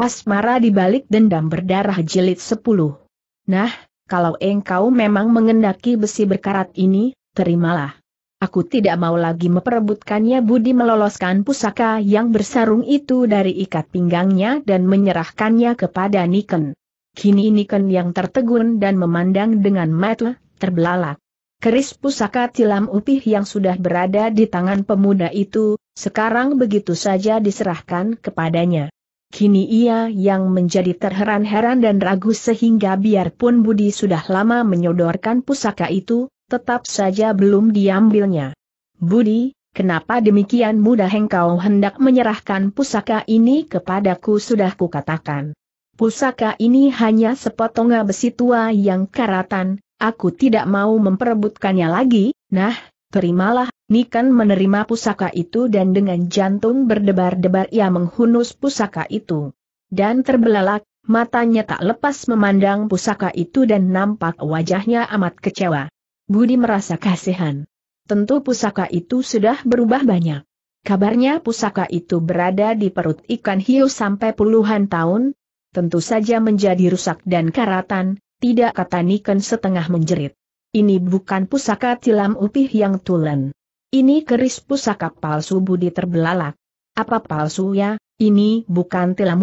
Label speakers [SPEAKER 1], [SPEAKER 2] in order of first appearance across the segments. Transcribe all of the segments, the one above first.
[SPEAKER 1] Asmara dibalik dendam berdarah jilid 10. Nah, kalau engkau memang mengendaki besi berkarat ini, terimalah. Aku tidak mau lagi memperebutkannya Budi meloloskan pusaka yang bersarung itu dari ikat pinggangnya dan menyerahkannya kepada Niken. Kini Niken yang tertegun dan memandang dengan mata terbelalak. Keris pusaka tilam upih yang sudah berada di tangan pemuda itu, sekarang begitu saja diserahkan kepadanya. Kini ia yang menjadi terheran-heran dan ragu sehingga biarpun Budi sudah lama menyodorkan pusaka itu, tetap saja belum diambilnya. Budi, kenapa demikian mudah engkau hendak menyerahkan pusaka ini kepadaku sudah kukatakan. Pusaka ini hanya sepotong besi tua yang karatan, aku tidak mau memperebutkannya lagi, nah, terimalah Nikan menerima pusaka itu dan dengan jantung berdebar-debar ia menghunus pusaka itu. Dan terbelalak, matanya tak lepas memandang pusaka itu dan nampak wajahnya amat kecewa. Budi merasa kasihan. Tentu pusaka itu sudah berubah banyak. Kabarnya pusaka itu berada di perut ikan hiu sampai puluhan tahun, tentu saja menjadi rusak dan karatan, tidak kata Niken setengah menjerit. Ini bukan pusaka tilam upih yang tulen. Ini keris pusaka palsu Budi terbelalak. Apa palsu ya, ini bukan tilam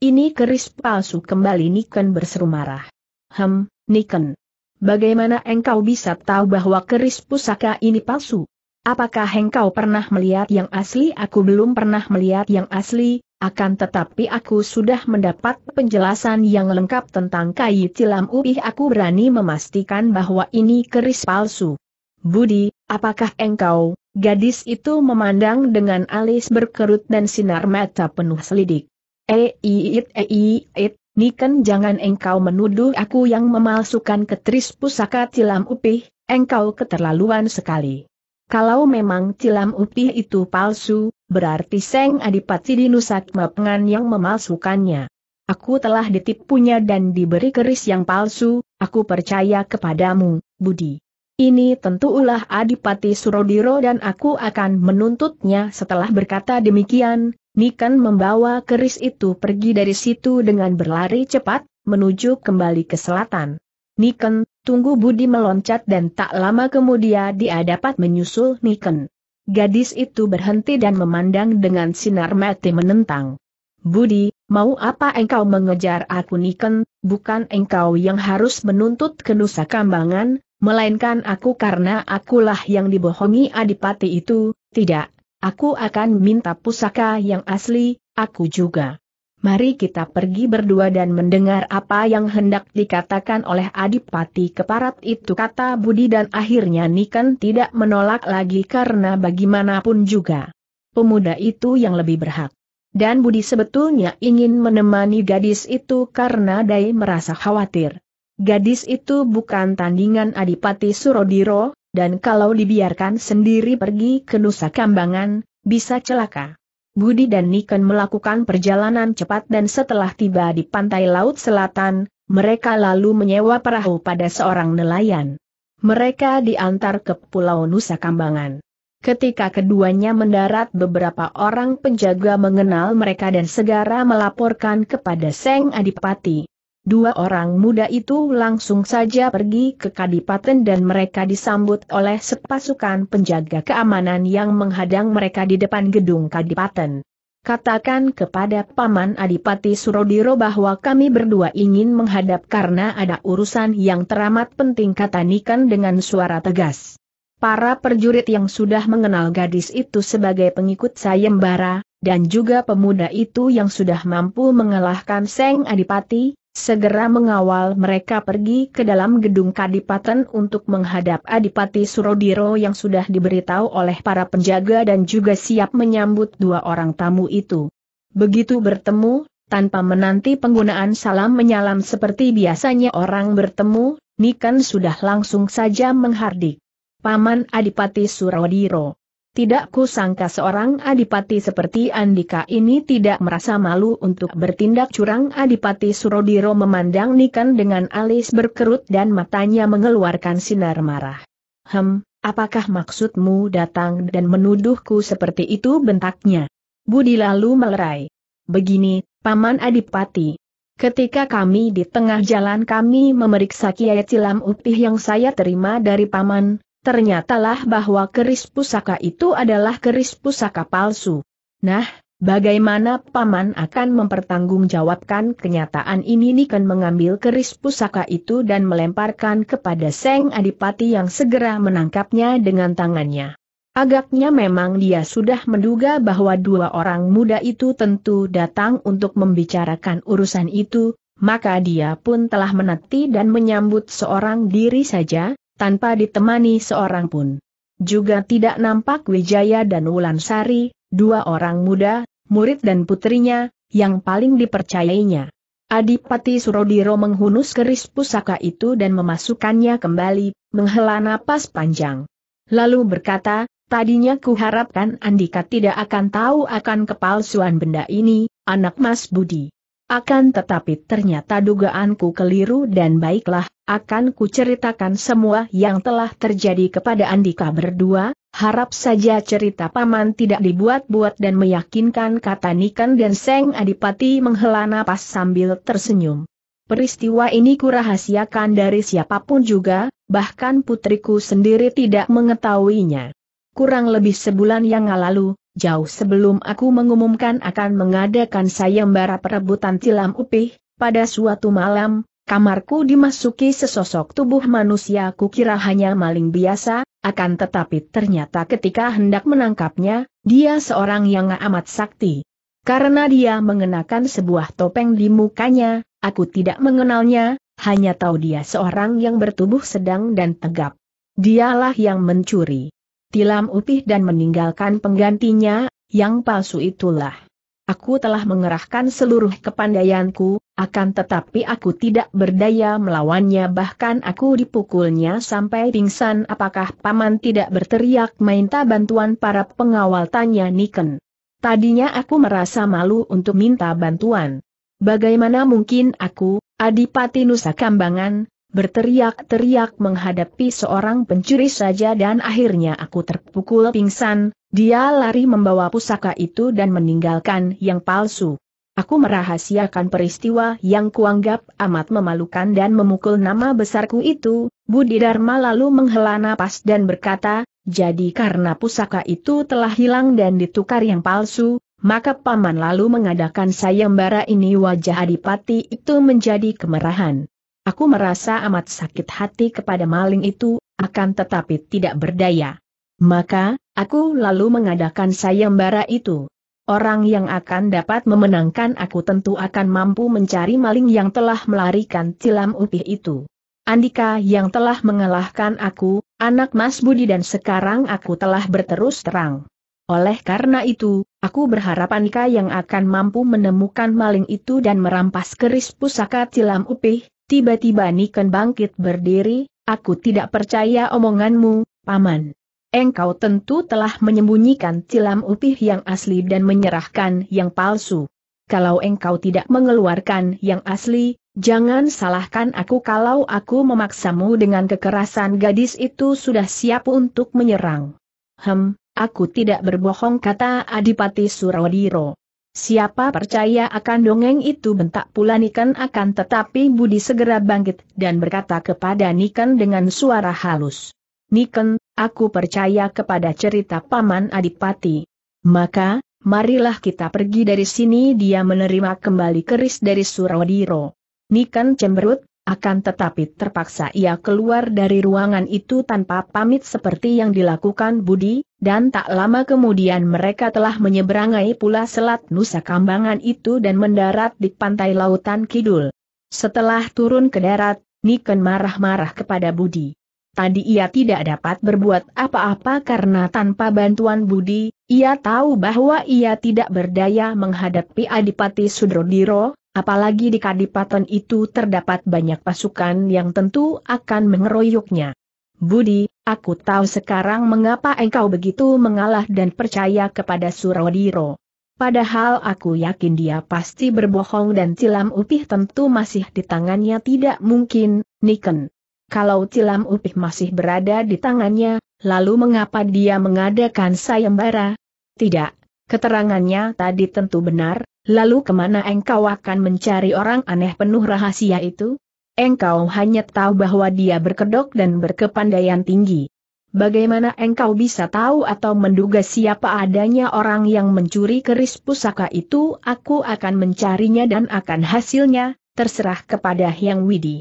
[SPEAKER 1] Ini keris palsu kembali Niken berseru marah. Hem, Niken. Bagaimana engkau bisa tahu bahwa keris pusaka ini palsu? Apakah engkau pernah melihat yang asli? Aku belum pernah melihat yang asli, akan tetapi aku sudah mendapat penjelasan yang lengkap tentang kayu tilam upih. Aku berani memastikan bahwa ini keris palsu. Budi, Apakah engkau, gadis itu memandang dengan alis berkerut dan sinar mata penuh selidik. Eiit eh, eiit, eh, Niken jangan engkau menuduh aku yang memalsukan ketris pusaka tilam upih, engkau keterlaluan sekali. Kalau memang tilam upih itu palsu, berarti Seng Adipati di Mapengan yang memalsukannya. Aku telah ditipunya dan diberi keris yang palsu, aku percaya kepadamu, Budi. Ini tentu ulah Adipati Surodiro dan aku akan menuntutnya setelah berkata demikian, Niken membawa keris itu pergi dari situ dengan berlari cepat, menuju kembali ke selatan. Niken, tunggu Budi meloncat dan tak lama kemudian dia dapat menyusul Niken. Gadis itu berhenti dan memandang dengan sinar mati menentang. Budi, mau apa engkau mengejar aku Niken, bukan engkau yang harus menuntut ke Nusa Kambangan, melainkan aku karena akulah yang dibohongi adipati itu, tidak, aku akan minta pusaka yang asli, aku juga. Mari kita pergi berdua dan mendengar apa yang hendak dikatakan oleh Adipati Keparat itu kata Budi dan akhirnya Niken tidak menolak lagi karena bagaimanapun juga. Pemuda itu yang lebih berhak. Dan Budi sebetulnya ingin menemani gadis itu karena Dai merasa khawatir. Gadis itu bukan tandingan Adipati Surodiro, dan kalau dibiarkan sendiri pergi ke Nusa Kambangan, bisa celaka. Budi dan Niken melakukan perjalanan cepat dan setelah tiba di pantai laut selatan, mereka lalu menyewa perahu pada seorang nelayan. Mereka diantar ke Pulau Nusa Kambangan. Ketika keduanya mendarat beberapa orang penjaga mengenal mereka dan segera melaporkan kepada Seng Adipati. Dua orang muda itu langsung saja pergi ke kadipaten dan mereka disambut oleh sepasukan penjaga keamanan yang menghadang mereka di depan gedung kadipaten. Katakan kepada Paman Adipati Surodiro bahwa kami berdua ingin menghadap karena ada urusan yang teramat penting kata Nikan dengan suara tegas. Para perjurit yang sudah mengenal gadis itu sebagai pengikut sayembara, dan juga pemuda itu yang sudah mampu mengalahkan Seng Adipati, segera mengawal mereka pergi ke dalam gedung kadipaten untuk menghadap Adipati Surodiro yang sudah diberitahu oleh para penjaga dan juga siap menyambut dua orang tamu itu. Begitu bertemu, tanpa menanti penggunaan salam menyalam seperti biasanya orang bertemu, Nikan sudah langsung saja menghardik. Paman Adipati Surodiro. Tidak kusangka seorang adipati seperti Andika ini tidak merasa malu untuk bertindak curang Adipati Surodiro memandang Nikan dengan alis berkerut dan matanya mengeluarkan sinar marah. Hem, apakah maksudmu datang dan menuduhku seperti itu bentaknya? Budi lalu melerai. Begini, Paman Adipati. Ketika kami di tengah jalan kami memeriksa Kiai Cilam utih yang saya terima dari Paman, ternyatalah bahwa keris pusaka itu adalah keris pusaka palsu. Nah, bagaimana Paman akan mempertanggungjawabkan kenyataan ini Niken mengambil keris pusaka itu dan melemparkan kepada Seng Adipati yang segera menangkapnya dengan tangannya. Agaknya memang dia sudah menduga bahwa dua orang muda itu tentu datang untuk membicarakan urusan itu, maka dia pun telah menanti dan menyambut seorang diri saja, tanpa ditemani seorang pun. Juga tidak nampak Wijaya dan wulan sari, dua orang muda, murid dan putrinya, yang paling dipercayainya. Adipati Surodiro menghunus keris pusaka itu dan memasukkannya kembali, menghela napas panjang. Lalu berkata, tadinya kuharapkan Andika tidak akan tahu akan kepalsuan benda ini, anak Mas Budi. Akan tetapi ternyata dugaanku keliru dan baiklah, akan kuceritakan semua yang telah terjadi kepada Andika berdua, harap saja cerita paman tidak dibuat-buat dan meyakinkan kata Niken dan Seng Adipati menghela napas sambil tersenyum. Peristiwa ini kurahasiakan dari siapapun juga, bahkan putriku sendiri tidak mengetahuinya. Kurang lebih sebulan yang lalu, jauh sebelum aku mengumumkan akan mengadakan sayembara perebutan tilam upih, pada suatu malam, Kamarku dimasuki sesosok tubuh manusia kira hanya maling biasa, akan tetapi ternyata ketika hendak menangkapnya, dia seorang yang amat sakti. Karena dia mengenakan sebuah topeng di mukanya, aku tidak mengenalnya, hanya tahu dia seorang yang bertubuh sedang dan tegap. Dialah yang mencuri. Tilam upih dan meninggalkan penggantinya, yang palsu itulah. Aku telah mengerahkan seluruh kepandaianku, akan tetapi aku tidak berdaya melawannya bahkan aku dipukulnya sampai pingsan apakah paman tidak berteriak minta bantuan para pengawal tanya Niken. Tadinya aku merasa malu untuk minta bantuan. Bagaimana mungkin aku, Adipati Nusa Kambangan, berteriak-teriak menghadapi seorang pencuri saja dan akhirnya aku terpukul pingsan, dia lari membawa pusaka itu dan meninggalkan yang palsu. Aku merahasiakan peristiwa yang kuanggap amat memalukan dan memukul nama besarku itu, Budi Dharma lalu menghela napas dan berkata, jadi karena pusaka itu telah hilang dan ditukar yang palsu, maka paman lalu mengadakan sayembara ini wajah adipati itu menjadi kemerahan. Aku merasa amat sakit hati kepada maling itu, akan tetapi tidak berdaya. Maka, aku lalu mengadakan sayembara itu. Orang yang akan dapat memenangkan aku tentu akan mampu mencari maling yang telah melarikan tilam upih itu. Andika yang telah mengalahkan aku, anak Mas Budi dan sekarang aku telah berterus terang. Oleh karena itu, aku berharap Andika yang akan mampu menemukan maling itu dan merampas keris pusaka tilam upih, Tiba-tiba Niken bangkit berdiri, aku tidak percaya omonganmu, Paman. Engkau tentu telah menyembunyikan tilam upih yang asli dan menyerahkan yang palsu. Kalau engkau tidak mengeluarkan yang asli, jangan salahkan aku kalau aku memaksamu dengan kekerasan gadis itu sudah siap untuk menyerang. Hem, aku tidak berbohong kata Adipati Surodiro. Siapa percaya akan dongeng itu bentak pula Niken akan tetapi Budi segera bangkit dan berkata kepada Niken dengan suara halus. Niken, aku percaya kepada cerita Paman Adipati. Maka, marilah kita pergi dari sini dia menerima kembali keris dari Surodiro. Niken cemberut, akan tetapi terpaksa ia keluar dari ruangan itu tanpa pamit seperti yang dilakukan Budi, dan tak lama kemudian mereka telah menyeberangai pula selat Nusa Kambangan itu dan mendarat di pantai lautan Kidul. Setelah turun ke darat, Niken marah-marah kepada Budi. Tadi ia tidak dapat berbuat apa-apa karena tanpa bantuan Budi, ia tahu bahwa ia tidak berdaya menghadapi Adipati Sudrodiro, Apalagi di kadipaten itu terdapat banyak pasukan yang tentu akan mengeroyoknya. Budi, aku tahu sekarang mengapa engkau begitu mengalah dan percaya kepada Surodiro. Padahal aku yakin dia pasti berbohong dan Cilam Upih tentu masih di tangannya tidak mungkin, Niken. Kalau Cilam Upih masih berada di tangannya, lalu mengapa dia mengadakan sayembara? Tidak, keterangannya tadi tentu benar, Lalu kemana engkau akan mencari orang aneh penuh rahasia itu? Engkau hanya tahu bahwa dia berkedok dan berkepandaian tinggi. Bagaimana engkau bisa tahu atau menduga siapa adanya orang yang mencuri keris pusaka itu? Aku akan mencarinya dan akan hasilnya, terserah kepada Yang Widi.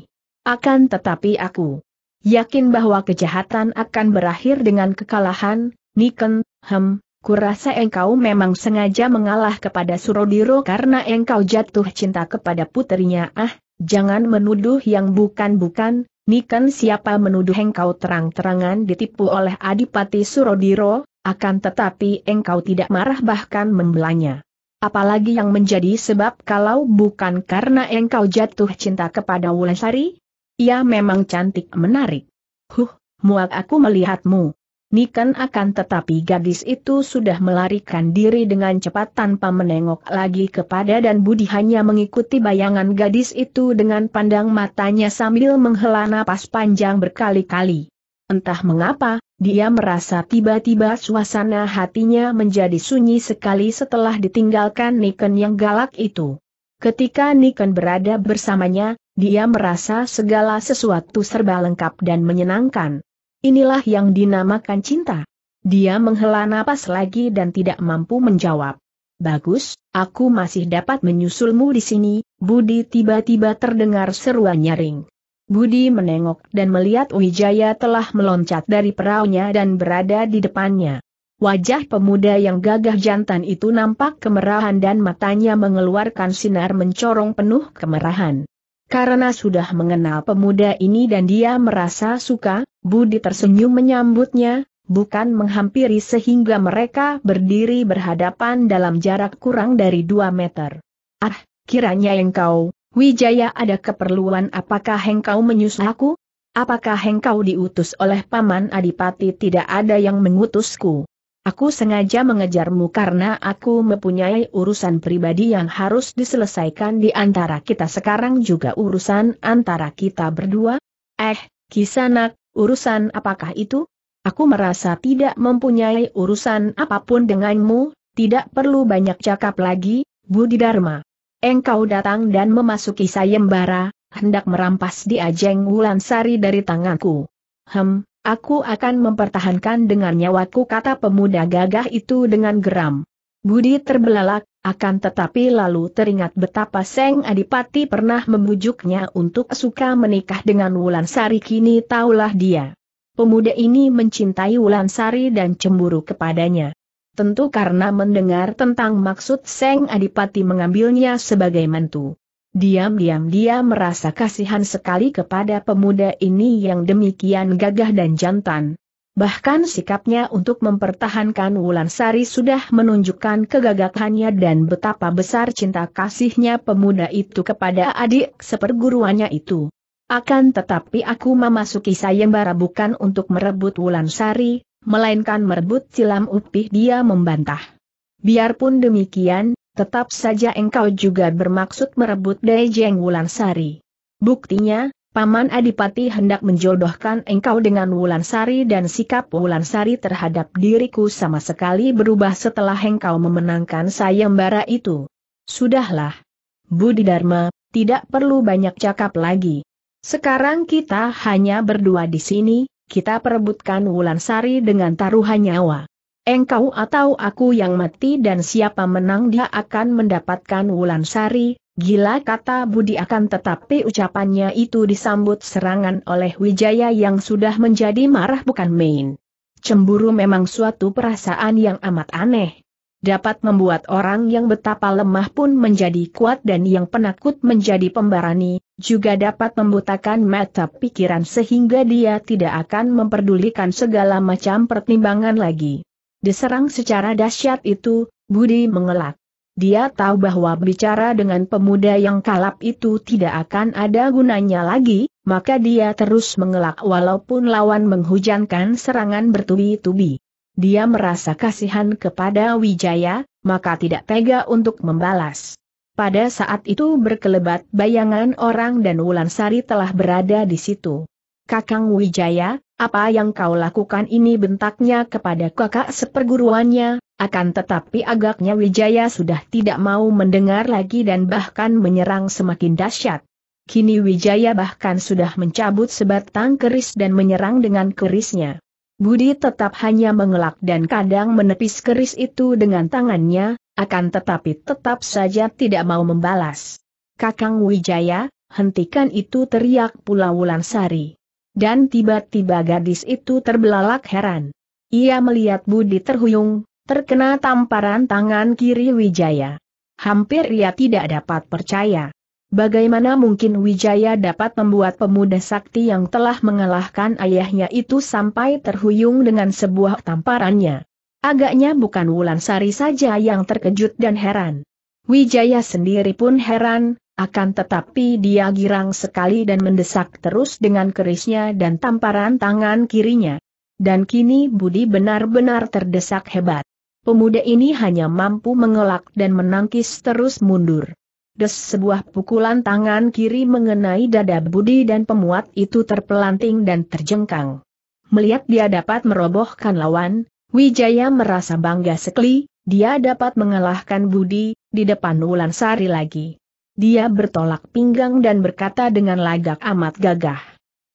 [SPEAKER 1] Akan tetapi aku yakin bahwa kejahatan akan berakhir dengan kekalahan, Niken, Hem, Kurasa engkau memang sengaja mengalah kepada Surodiro karena engkau jatuh cinta kepada putrinya, Ah, jangan menuduh yang bukan-bukan, Nikan siapa menuduh engkau terang-terangan ditipu oleh Adipati Surodiro, akan tetapi engkau tidak marah bahkan membelanya. Apalagi yang menjadi sebab kalau bukan karena engkau jatuh cinta kepada Wulasari? Ia memang cantik menarik. Huh, muak aku melihatmu. Nikan akan tetapi gadis itu sudah melarikan diri dengan cepat tanpa menengok lagi kepada dan Budi hanya mengikuti bayangan gadis itu dengan pandang matanya sambil menghela napas panjang berkali-kali. Entah mengapa, dia merasa tiba-tiba suasana hatinya menjadi sunyi sekali setelah ditinggalkan Niken yang galak itu. Ketika Niken berada bersamanya, dia merasa segala sesuatu serba lengkap dan menyenangkan. Inilah yang dinamakan cinta. Dia menghela napas lagi dan tidak mampu menjawab. Bagus, aku masih dapat menyusulmu di sini, Budi tiba-tiba terdengar seruan nyaring. Budi menengok dan melihat Wijaya telah meloncat dari peraunya dan berada di depannya. Wajah pemuda yang gagah jantan itu nampak kemerahan dan matanya mengeluarkan sinar mencorong penuh kemerahan. Karena sudah mengenal pemuda ini dan dia merasa suka, Budi tersenyum menyambutnya, bukan menghampiri sehingga mereka berdiri berhadapan dalam jarak kurang dari 2 meter. Ah, kiranya engkau, Wijaya ada keperluan apakah engkau menyusul aku? Apakah engkau diutus oleh Paman Adipati tidak ada yang mengutusku? Aku sengaja mengejarmu karena aku mempunyai urusan pribadi yang harus diselesaikan di antara kita sekarang juga urusan antara kita berdua. Eh, kisanak, urusan apakah itu? Aku merasa tidak mempunyai urusan apapun denganmu, tidak perlu banyak cakap lagi, Budi Dharma. Engkau datang dan memasuki sayembara, hendak merampas di ajeng Wulansari dari tanganku. Hem, Aku akan mempertahankan dengan nyawaku kata pemuda gagah itu dengan geram. Budi terbelalak, akan tetapi lalu teringat betapa Seng Adipati pernah membujuknya untuk suka menikah dengan Wulan Sari. kini taulah dia. Pemuda ini mencintai Wulan Sari dan cemburu kepadanya. Tentu karena mendengar tentang maksud Seng Adipati mengambilnya sebagai mantu. Diam-diam dia merasa kasihan sekali kepada pemuda ini yang demikian gagah dan jantan. Bahkan sikapnya untuk mempertahankan Wulan Sari sudah menunjukkan kegagahannya dan betapa besar cinta kasihnya pemuda itu kepada adik seperguruannya itu. Akan tetapi aku memasuki sayembara bukan untuk merebut Wulan Sari, melainkan merebut silam upih dia membantah. Biarpun demikian, tetap saja engkau juga bermaksud merebut Dejeng Wulansari. Buktinya, Paman Adipati hendak menjodohkan engkau dengan Wulan Sari dan sikap Wulan Sari terhadap diriku sama sekali berubah setelah engkau memenangkan sayembara itu. Sudahlah. Budi Dharma, tidak perlu banyak cakap lagi. Sekarang kita hanya berdua di sini, kita perebutkan Wulan Sari dengan taruhan nyawa. Engkau atau aku yang mati dan siapa menang dia akan mendapatkan Wulan Sari. gila kata Budi akan tetapi ucapannya itu disambut serangan oleh Wijaya yang sudah menjadi marah bukan main. Cemburu memang suatu perasaan yang amat aneh dapat membuat orang yang betapa lemah pun menjadi kuat dan yang penakut menjadi pembarani. juga dapat membutakan mata pikiran sehingga dia tidak akan memperdulikan segala macam pertimbangan lagi. Diserang secara dahsyat itu, Budi mengelak. Dia tahu bahwa bicara dengan pemuda yang kalap itu tidak akan ada gunanya lagi, maka dia terus mengelak walaupun lawan menghujankan serangan bertubi-tubi. Dia merasa kasihan kepada Wijaya, maka tidak tega untuk membalas. Pada saat itu berkelebat bayangan orang dan Wulansari telah berada di situ. Kakang Wijaya, apa yang kau lakukan ini bentaknya kepada kakak seperguruannya, akan tetapi agaknya Wijaya sudah tidak mau mendengar lagi dan bahkan menyerang semakin dahsyat. Kini Wijaya bahkan sudah mencabut sebatang keris dan menyerang dengan kerisnya. Budi tetap hanya mengelak dan kadang menepis keris itu dengan tangannya, akan tetapi tetap saja tidak mau membalas. Kakang Wijaya, hentikan itu teriak pula Wulansari dan tiba-tiba gadis itu terbelalak heran. Ia melihat Budi terhuyung, terkena tamparan tangan kiri Wijaya. Hampir ia tidak dapat percaya. Bagaimana mungkin Wijaya dapat membuat pemuda sakti yang telah mengalahkan ayahnya itu sampai terhuyung dengan sebuah tamparannya? Agaknya bukan Wulan Sari saja yang terkejut dan heran. Wijaya sendiri pun heran, akan tetapi dia girang sekali dan mendesak terus dengan kerisnya dan tamparan tangan kirinya. Dan kini Budi benar-benar terdesak hebat. Pemuda ini hanya mampu mengelak dan menangkis terus mundur. Des sebuah pukulan tangan kiri mengenai dada Budi dan pemuat itu terpelanting dan terjengkang. Melihat dia dapat merobohkan lawan, Wijaya merasa bangga sekali, dia dapat mengalahkan Budi, di depan Wulan Sari lagi. Dia bertolak pinggang dan berkata dengan lagak amat gagah.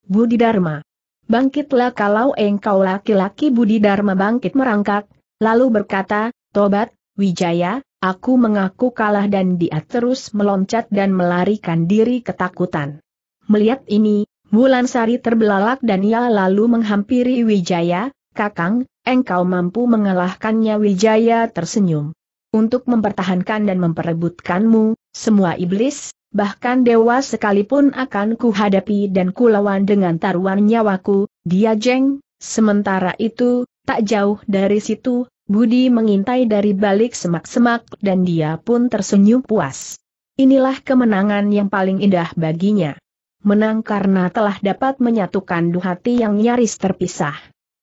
[SPEAKER 1] Budi Dharma. Bangkitlah kalau engkau laki-laki Budi Dharma bangkit merangkak, lalu berkata, Tobat, Wijaya, aku mengaku kalah dan dia terus meloncat dan melarikan diri ketakutan. Melihat ini, Bulan Sari terbelalak dan ia lalu menghampiri Wijaya, Kakang, engkau mampu mengalahkannya Wijaya tersenyum untuk mempertahankan dan memperebutkanmu, semua iblis, bahkan dewa sekalipun akan kuhadapi dan kulawan dengan taruhan nyawaku, dia jeng, sementara itu, tak jauh dari situ, Budi mengintai dari balik semak-semak dan dia pun tersenyum puas. Inilah kemenangan yang paling indah baginya. Menang karena telah dapat menyatukan dua hati yang nyaris terpisah.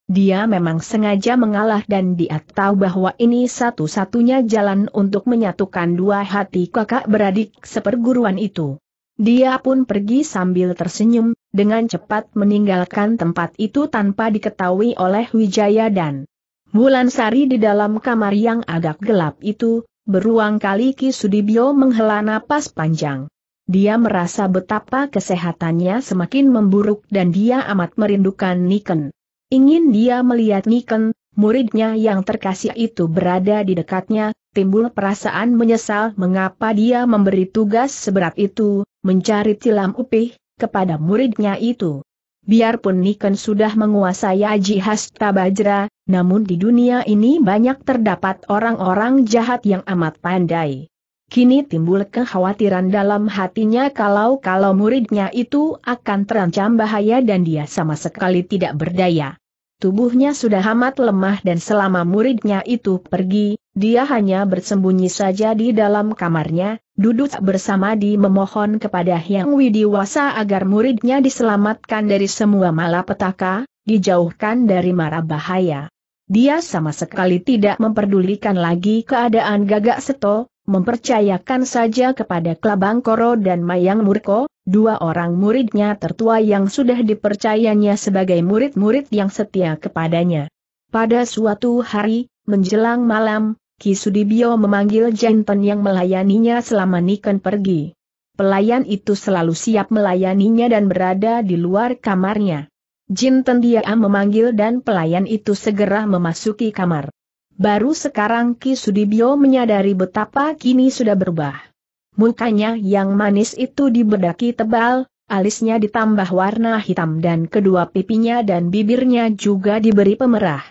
[SPEAKER 1] Dia memang sengaja mengalah dan dia tahu bahwa ini satu-satunya jalan untuk menyatukan dua hati kakak beradik seperguruan itu. Dia pun pergi sambil tersenyum, dengan cepat meninggalkan tempat itu tanpa diketahui oleh Wijaya dan Bulan Sari di dalam kamar yang agak gelap itu, beruang kali Ki Sudibyo menghela napas panjang. Dia merasa betapa kesehatannya semakin memburuk dan dia amat merindukan Niken. Ingin dia melihat Niken, muridnya yang terkasih itu berada di dekatnya, timbul perasaan menyesal mengapa dia memberi tugas seberat itu, mencari tilam upih, kepada muridnya itu. Biarpun Niken sudah menguasai Aji Hasta Bajra, namun di dunia ini banyak terdapat orang-orang jahat yang amat pandai. Kini timbul kekhawatiran dalam hatinya kalau-kalau muridnya itu akan terancam bahaya dan dia sama sekali tidak berdaya. Tubuhnya sudah amat lemah dan selama muridnya itu pergi, dia hanya bersembunyi saja di dalam kamarnya, duduk bersama di memohon kepada Hyang Widiwasa agar muridnya diselamatkan dari semua malapetaka, dijauhkan dari mara bahaya. Dia sama sekali tidak memperdulikan lagi keadaan gagak seto, mempercayakan saja kepada Kelabang Koro dan Mayang Murko, dua orang muridnya tertua yang sudah dipercayanya sebagai murid-murid yang setia kepadanya. Pada suatu hari, menjelang malam, Kisudibio memanggil jantan yang melayaninya selama Niken pergi. Pelayan itu selalu siap melayaninya dan berada di luar kamarnya. Jinten dia memanggil dan pelayan itu segera memasuki kamar. Baru sekarang Ki Sudibyo menyadari betapa kini sudah berubah. Mukanya yang manis itu dibedaki tebal, alisnya ditambah warna hitam dan kedua pipinya dan bibirnya juga diberi pemerah.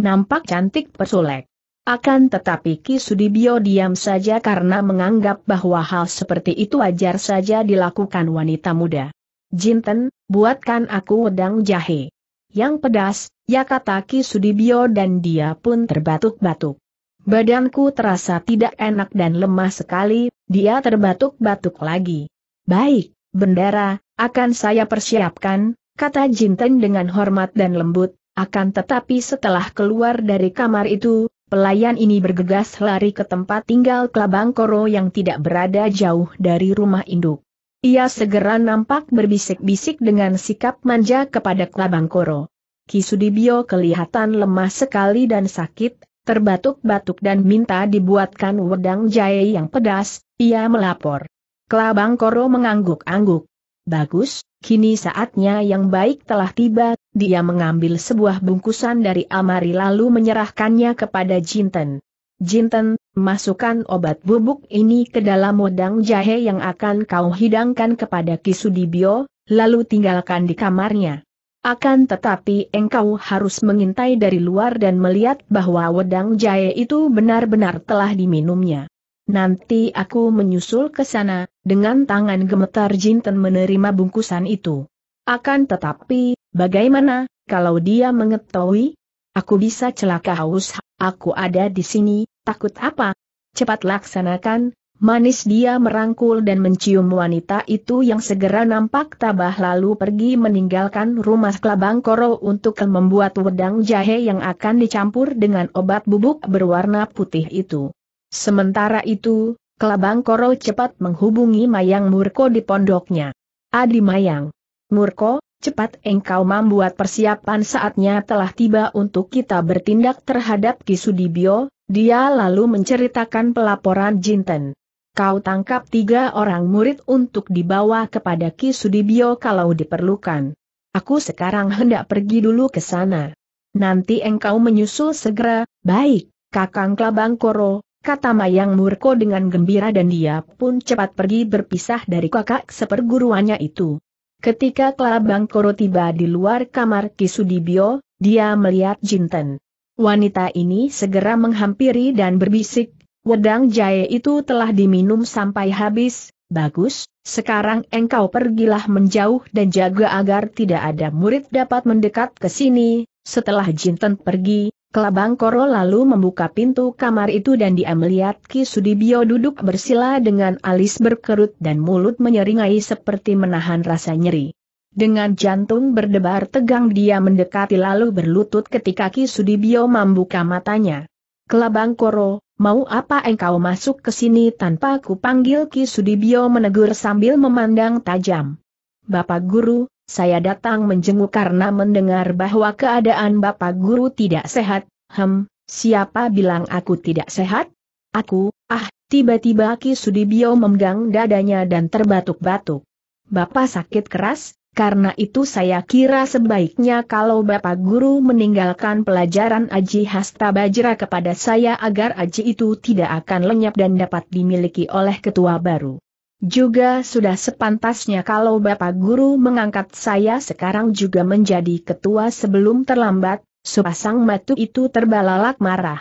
[SPEAKER 1] Nampak cantik persolek. Akan tetapi Ki Sudibyo diam saja karena menganggap bahwa hal seperti itu wajar saja dilakukan wanita muda. Jinten, buatkan aku wedang jahe yang pedas, ya Ki Sudibyo dan dia pun terbatuk-batuk. Badanku terasa tidak enak dan lemah sekali, dia terbatuk-batuk lagi. Baik, bendera, akan saya persiapkan, kata Jinten dengan hormat dan lembut, akan tetapi setelah keluar dari kamar itu, pelayan ini bergegas lari ke tempat tinggal Kelabang Koro yang tidak berada jauh dari rumah induk. Ia segera nampak berbisik-bisik dengan sikap manja kepada Klabang Koro. Kisudibio kelihatan lemah sekali dan sakit, terbatuk-batuk dan minta dibuatkan wedang jahe yang pedas, ia melapor. Klabang Koro mengangguk-angguk. Bagus, kini saatnya yang baik telah tiba, dia mengambil sebuah bungkusan dari amari lalu menyerahkannya kepada Jinten. Jinten, masukkan obat bubuk ini ke dalam wedang jahe yang akan kau hidangkan kepada Kisudibio, lalu tinggalkan di kamarnya. Akan tetapi engkau harus mengintai dari luar dan melihat bahwa wedang jahe itu benar-benar telah diminumnya. Nanti aku menyusul ke sana, dengan tangan gemetar Jinten menerima bungkusan itu. Akan tetapi, bagaimana, kalau dia mengetahui? Aku bisa celaka haus, aku ada di sini, Takut apa? Cepat laksanakan, manis dia merangkul dan mencium wanita itu yang segera nampak tabah lalu pergi meninggalkan rumah kelabang koro untuk membuat wedang jahe yang akan dicampur dengan obat bubuk berwarna putih itu. Sementara itu, kelabang koro cepat menghubungi Mayang Murko di pondoknya. Adi Mayang. Murko, cepat engkau membuat persiapan saatnya telah tiba untuk kita bertindak terhadap Kisudibio, dia lalu menceritakan pelaporan Jinten. Kau tangkap tiga orang murid untuk dibawa kepada Ki Sudibyo kalau diperlukan. Aku sekarang hendak pergi dulu ke sana. Nanti engkau menyusul segera, baik, Kakang Klabang Koro, kata Mayang Murko dengan gembira dan dia pun cepat pergi berpisah dari kakak seperguruannya itu. Ketika Klabang Koro tiba di luar kamar Ki Sudibyo, dia melihat Jinten. Wanita ini segera menghampiri dan berbisik, wedang jahe itu telah diminum sampai habis, bagus, sekarang engkau pergilah menjauh dan jaga agar tidak ada murid dapat mendekat ke sini. Setelah Jinten pergi, Kelabang Koro lalu membuka pintu kamar itu dan dia melihat Ki Sudibyo duduk bersila dengan alis berkerut dan mulut menyeringai seperti menahan rasa nyeri. Dengan jantung berdebar tegang dia mendekati lalu berlutut ketika Ki Sudibyo membuka matanya. Kelabang Koro, mau apa engkau masuk ke sini tanpa ku panggil Sudibyo menegur sambil memandang tajam. Bapak Guru, saya datang menjenguk karena mendengar bahwa keadaan Bapak Guru tidak sehat, hem, siapa bilang aku tidak sehat? Aku, ah, tiba-tiba Ki Sudibyo memegang dadanya dan terbatuk-batuk. Bapak sakit keras? Karena itu saya kira sebaiknya kalau Bapak Guru meninggalkan pelajaran Aji Hasta Bajra kepada saya agar Aji itu tidak akan lenyap dan dapat dimiliki oleh ketua baru. Juga sudah sepantasnya kalau Bapak Guru mengangkat saya sekarang juga menjadi ketua sebelum terlambat, sepasang matu itu terbalalak marah.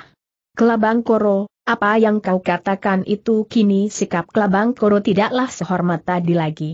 [SPEAKER 1] Kelabang Koro, apa yang kau katakan itu kini sikap Kelabang Koro tidaklah sehormat tadi lagi.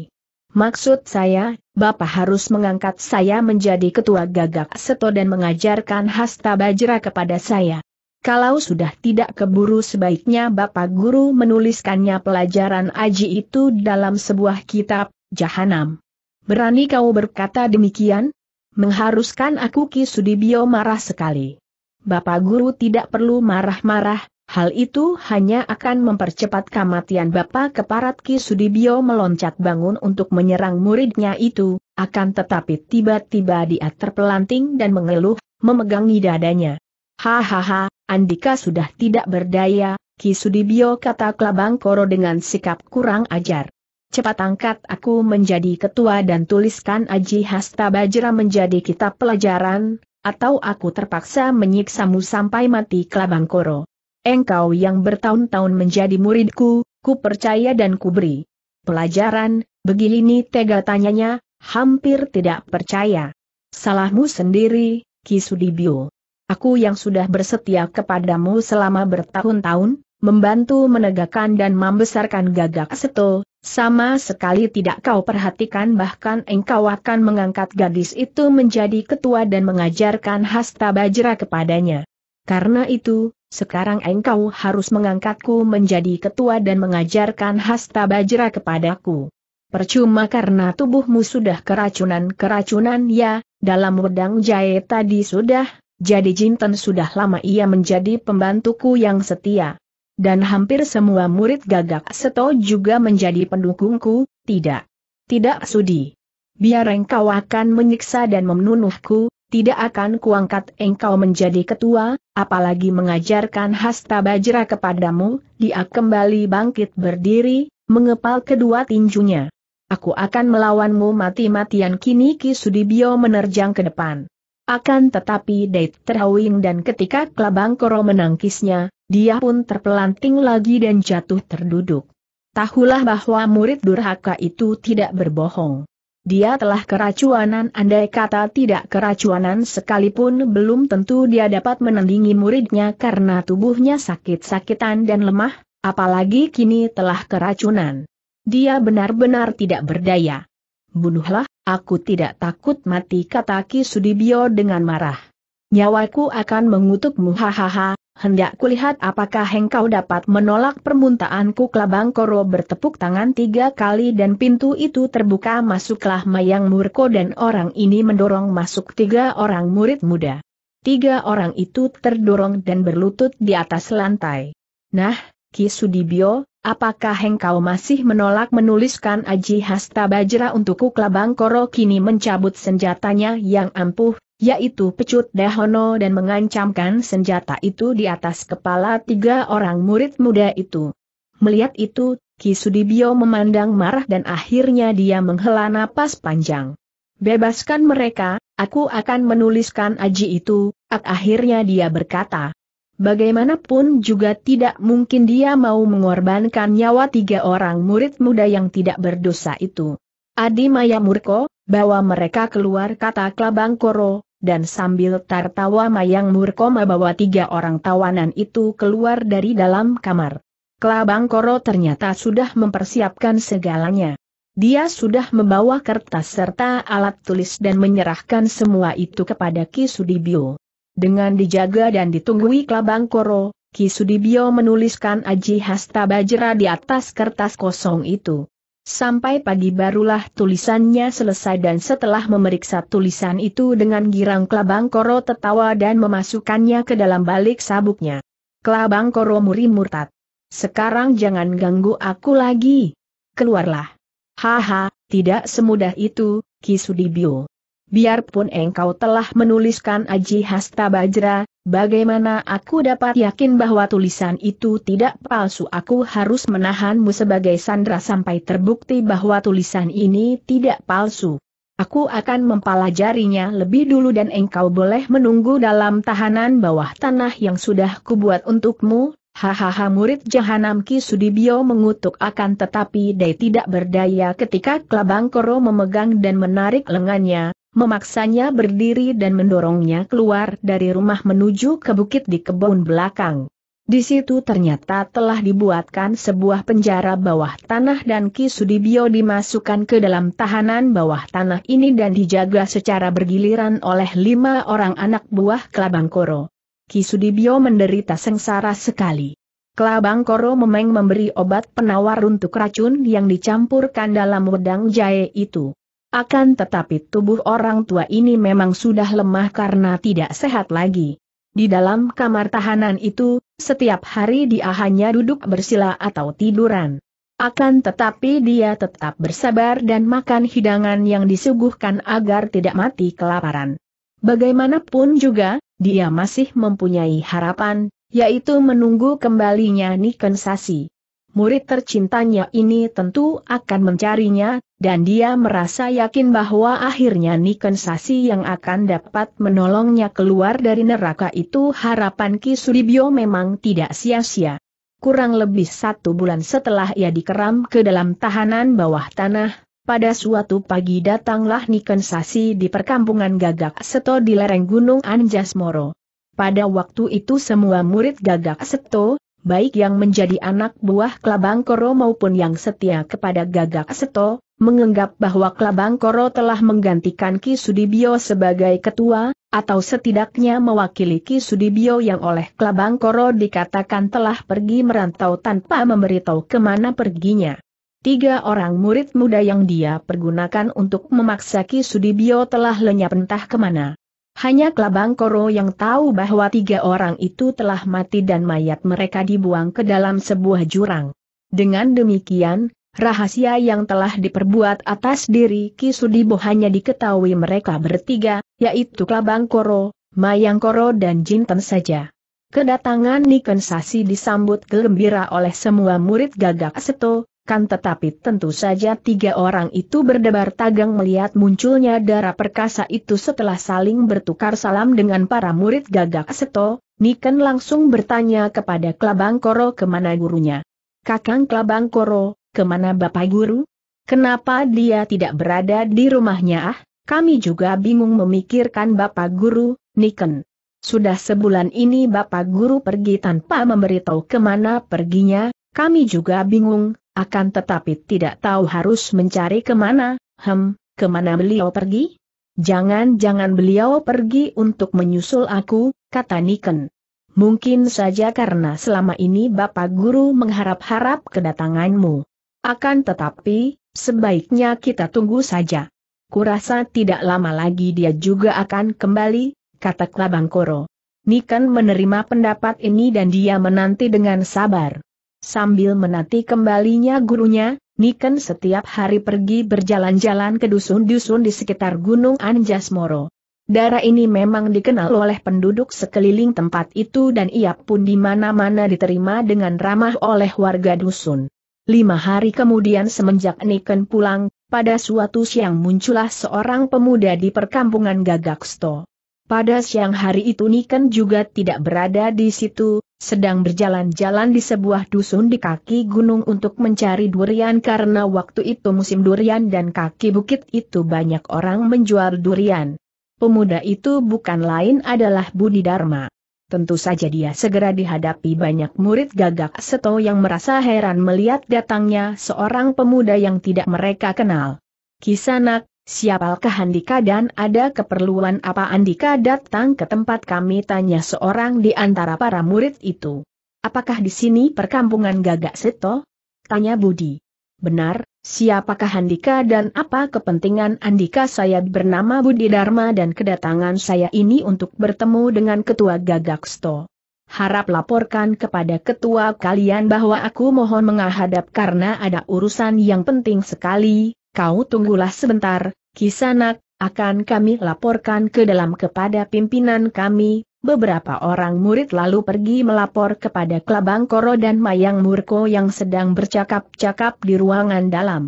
[SPEAKER 1] Maksud saya, Bapak harus mengangkat saya menjadi ketua gagak seto dan mengajarkan hasta bajra kepada saya. Kalau sudah tidak keburu sebaiknya Bapak Guru menuliskannya pelajaran aji itu dalam sebuah kitab, Jahanam. Berani kau berkata demikian? Mengharuskan aku Ki Sudibyo marah sekali. Bapak Guru tidak perlu marah-marah, Hal itu hanya akan mempercepat kematian Bapak Keparat Ki Sudibyo meloncat bangun untuk menyerang muridnya itu, akan tetapi tiba-tiba dia terpelanting dan mengeluh, memegangi dadanya. Hahaha, Andika sudah tidak berdaya, Ki Sudibyo kata Kelabang Koro dengan sikap kurang ajar. Cepat angkat aku menjadi ketua dan tuliskan Aji Hasta Bajra menjadi kitab pelajaran, atau aku terpaksa menyiksamu sampai mati Kelabang Koro engkau yang bertahun-tahun menjadi muridku, ku percaya dan ku beri pelajaran, begini tega tanyanya, hampir tidak percaya. Salahmu sendiri, Kisudibio. Aku yang sudah bersetia kepadamu selama bertahun-tahun, membantu menegakkan dan membesarkan gagak seto, sama sekali tidak kau perhatikan bahkan engkau akan mengangkat gadis itu menjadi ketua dan mengajarkan hasta bajra kepadanya. Karena itu, sekarang engkau harus mengangkatku menjadi ketua dan mengajarkan hasta bajra kepadaku. Percuma karena tubuhmu sudah keracunan-keracunan ya, dalam wedang jahe tadi sudah, jadi Jinten sudah lama ia menjadi pembantuku yang setia. Dan hampir semua murid gagak seto juga menjadi pendukungku, tidak. Tidak sudi. Biar engkau akan menyiksa dan memenuhku, tidak akan kuangkat engkau menjadi ketua, apalagi mengajarkan hasta bajra kepadamu, dia kembali bangkit berdiri, mengepal kedua tinjunya. Aku akan melawanmu mati-matian kini Sudibyo menerjang ke depan. Akan tetapi Dait terhawing dan ketika Kelabang Koro menangkisnya, dia pun terpelanting lagi dan jatuh terduduk. Tahulah bahwa murid durhaka itu tidak berbohong. Dia telah keracuanan andai kata tidak keracuanan sekalipun belum tentu dia dapat menandingi muridnya karena tubuhnya sakit-sakitan dan lemah, apalagi kini telah keracunan. Dia benar-benar tidak berdaya. Bunuhlah, aku tidak takut mati kata Ki Sudibyo dengan marah. Nyawaku akan mengutukmu hahaha, hendak kulihat apakah engkau dapat menolak permintaanku Kelabang Koro bertepuk tangan tiga kali dan pintu itu terbuka masuklah Mayang Murko dan orang ini mendorong masuk tiga orang murid muda. Tiga orang itu terdorong dan berlutut di atas lantai. Nah, Ki Sudibyo, apakah engkau masih menolak menuliskan Aji Hasta Bajra untukku Kelabang Koro kini mencabut senjatanya yang ampuh yaitu pecut dahono dan mengancamkan senjata itu di atas kepala tiga orang murid muda itu. Melihat itu, Kisudibio memandang marah dan akhirnya dia menghela napas panjang. Bebaskan mereka, aku akan menuliskan aji itu, ak akhirnya dia berkata. Bagaimanapun juga tidak mungkin dia mau mengorbankan nyawa tiga orang murid muda yang tidak berdosa itu. Adi Maya Murko, bawa mereka keluar kata Klabang Koro, dan sambil tertawa Mayang Murko membawa tiga orang tawanan itu keluar dari dalam kamar. Klabang Koro ternyata sudah mempersiapkan segalanya. Dia sudah membawa kertas serta alat tulis dan menyerahkan semua itu kepada Ki Sudibyo. Dengan dijaga dan ditunggui Klabang Koro, Ki Sudibyo menuliskan Aji Hasta Bajra di atas kertas kosong itu. Sampai pagi barulah tulisannya selesai dan setelah memeriksa tulisan itu dengan girang Kelabang Koro tertawa dan memasukkannya ke dalam balik sabuknya. Kelabang Koro muri murtad. Sekarang jangan ganggu aku lagi. Keluarlah. Haha, tidak semudah itu, Kisudibio biarpun engkau telah menuliskan Aji Hasta Bajra, bagaimana aku dapat yakin bahwa tulisan itu tidak palsu aku harus menahanmu sebagai sandra sampai terbukti bahwa tulisan ini tidak palsu. Aku akan mempelajarinya lebih dulu dan engkau boleh menunggu dalam tahanan bawah tanah yang sudah kubuat untukmu, Hahaha murid Jahanam Ki Sudibyo mengutuk akan tetapi Dai tidak berdaya ketika Kelabang Koro memegang dan menarik lengannya, memaksanya berdiri dan mendorongnya keluar dari rumah menuju ke bukit di kebun belakang. Di situ ternyata telah dibuatkan sebuah penjara bawah tanah dan Ki Sudibyo dimasukkan ke dalam tahanan bawah tanah ini dan dijaga secara bergiliran oleh lima orang anak buah Kelabang Koro. Ki Sudibyo menderita sengsara sekali. Kelabang Koro memeng memberi obat penawar untuk racun yang dicampurkan dalam wedang jahe itu. Akan tetapi tubuh orang tua ini memang sudah lemah karena tidak sehat lagi. Di dalam kamar tahanan itu, setiap hari dia hanya duduk bersila atau tiduran. Akan tetapi dia tetap bersabar dan makan hidangan yang disuguhkan agar tidak mati kelaparan. Bagaimanapun juga, dia masih mempunyai harapan, yaitu menunggu kembalinya Niken Sasi. Murid tercintanya ini tentu akan mencarinya, dan dia merasa yakin bahwa akhirnya Sasi yang akan dapat menolongnya keluar dari neraka itu harapan Ki Sudibyo memang tidak sia-sia. Kurang lebih satu bulan setelah ia dikeram ke dalam tahanan bawah tanah, pada suatu pagi datanglah Sasi di perkampungan Gagak Seto di lereng Gunung Anjas Moro. Pada waktu itu semua murid Gagak Seto, baik yang menjadi anak buah Kelabang Koro maupun yang setia kepada Gagak Seto, menganggap bahwa Kelabang Koro telah menggantikan Ki Sudibyo sebagai ketua, atau setidaknya mewakili Ki Sudibyo yang oleh Kelabang Koro dikatakan telah pergi merantau tanpa memberitahu kemana perginya. Tiga orang murid muda yang dia pergunakan untuk memaksa Ki Sudibyo telah lenyap entah kemana. Hanya Kelabang Koro yang tahu bahwa tiga orang itu telah mati dan mayat mereka dibuang ke dalam sebuah jurang. Dengan demikian, rahasia yang telah diperbuat atas diri Kisudibo hanya diketahui mereka bertiga, yaitu Kelabang Koro, Mayang Koro dan Jinten saja. Kedatangan Niken Sasi disambut gembira oleh semua murid gagak seto, kan tetapi tentu saja tiga orang itu berdebar tagang melihat munculnya darah perkasa itu setelah saling bertukar salam dengan para murid gagak seto, Niken langsung bertanya kepada Kelabang Koro kemana gurunya. Kakang Kelabang Koro, kemana Bapak Guru? Kenapa dia tidak berada di rumahnya ah? Kami juga bingung memikirkan Bapak Guru, Niken. Sudah sebulan ini Bapak Guru pergi tanpa memberitahu kemana perginya, kami juga bingung, akan tetapi tidak tahu harus mencari kemana, hem, kemana beliau pergi? Jangan-jangan beliau pergi untuk menyusul aku, kata Niken. Mungkin saja karena selama ini Bapak Guru mengharap-harap kedatanganmu. Akan tetapi, sebaiknya kita tunggu saja. Kurasa tidak lama lagi dia juga akan kembali, kata Klabangkoro. Niken menerima pendapat ini dan dia menanti dengan sabar. Sambil menanti kembalinya gurunya, Niken setiap hari pergi berjalan-jalan ke dusun-dusun di sekitar Gunung Anjas Moro. Darah ini memang dikenal oleh penduduk sekeliling tempat itu dan ia pun di mana-mana diterima dengan ramah oleh warga dusun. Lima hari kemudian semenjak Niken pulang, pada suatu siang muncullah seorang pemuda di perkampungan Gagaksto. Pada siang hari itu Niken juga tidak berada di situ, sedang berjalan-jalan di sebuah dusun di kaki gunung untuk mencari durian karena waktu itu musim durian dan kaki bukit itu banyak orang menjual durian. Pemuda itu bukan lain adalah Budi Dharma. Tentu saja dia segera dihadapi banyak murid gagak seto yang merasa heran melihat datangnya seorang pemuda yang tidak mereka kenal. Kisanak, Siapakah Andika dan ada keperluan apa Andika datang ke tempat kami tanya seorang di antara para murid itu. Apakah di sini perkampungan Gagak Seto? Tanya Budi. Benar, siapakah Andika dan apa kepentingan Andika saya bernama Budi Dharma dan kedatangan saya ini untuk bertemu dengan Ketua Gagak Seto. Harap laporkan kepada ketua kalian bahwa aku mohon menghadap karena ada urusan yang penting sekali, Kau tunggulah sebentar, kisanak, akan kami laporkan ke dalam kepada pimpinan kami, beberapa orang murid lalu pergi melapor kepada Kelabang Koro dan Mayang Murko yang sedang bercakap-cakap di ruangan dalam.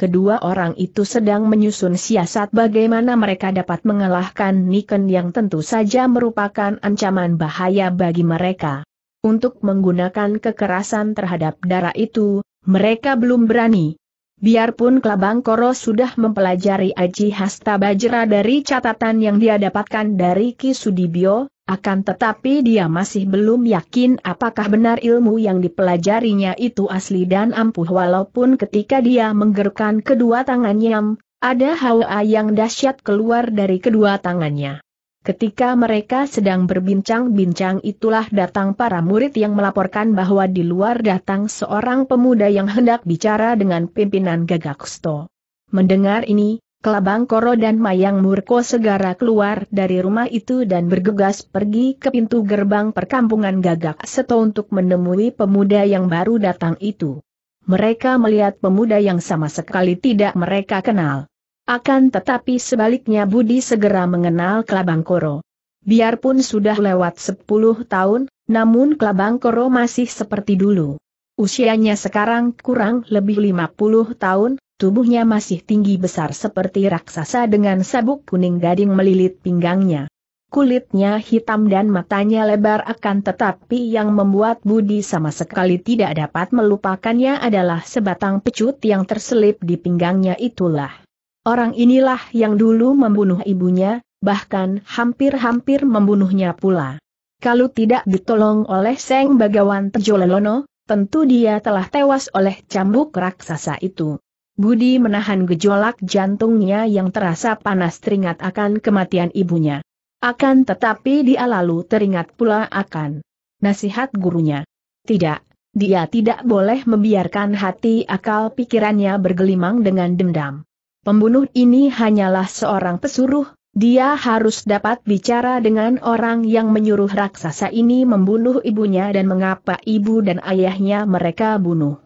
[SPEAKER 1] Kedua orang itu sedang menyusun siasat bagaimana mereka dapat mengalahkan Niken yang tentu saja merupakan ancaman bahaya bagi mereka. Untuk menggunakan kekerasan terhadap darah itu, mereka belum berani. Biarpun Kelabang Koro sudah mempelajari Aji Hasta Bajra dari catatan yang dia dapatkan dari Ki Sudibyo, akan tetapi dia masih belum yakin apakah benar ilmu yang dipelajarinya itu asli dan ampuh walaupun ketika dia menggerakkan kedua tangannya, ada hawa yang dahsyat keluar dari kedua tangannya. Ketika mereka sedang berbincang-bincang itulah datang para murid yang melaporkan bahwa di luar datang seorang pemuda yang hendak bicara dengan pimpinan gagak Gagaksto. Mendengar ini, Kelabang Koro dan Mayang Murko segera keluar dari rumah itu dan bergegas pergi ke pintu gerbang perkampungan gagak Seto untuk menemui pemuda yang baru datang itu. Mereka melihat pemuda yang sama sekali tidak mereka kenal. Akan tetapi sebaliknya Budi segera mengenal Kelabang Koro. Biarpun sudah lewat 10 tahun, namun Kelabang Koro masih seperti dulu. Usianya sekarang kurang lebih 50 tahun, tubuhnya masih tinggi besar seperti raksasa dengan sabuk kuning gading melilit pinggangnya. Kulitnya hitam dan matanya lebar akan tetapi yang membuat Budi sama sekali tidak dapat melupakannya adalah sebatang pecut yang terselip di pinggangnya itulah. Orang inilah yang dulu membunuh ibunya, bahkan hampir-hampir membunuhnya pula. Kalau tidak ditolong oleh Seng Bagawan Tejolelono, tentu dia telah tewas oleh cambuk raksasa itu. Budi menahan gejolak jantungnya yang terasa panas teringat akan kematian ibunya. Akan tetapi dia lalu teringat pula akan nasihat gurunya. Tidak, dia tidak boleh membiarkan hati akal pikirannya bergelimang dengan dendam. Pembunuh ini hanyalah seorang pesuruh, dia harus dapat bicara dengan orang yang menyuruh raksasa ini membunuh ibunya dan mengapa ibu dan ayahnya mereka bunuh.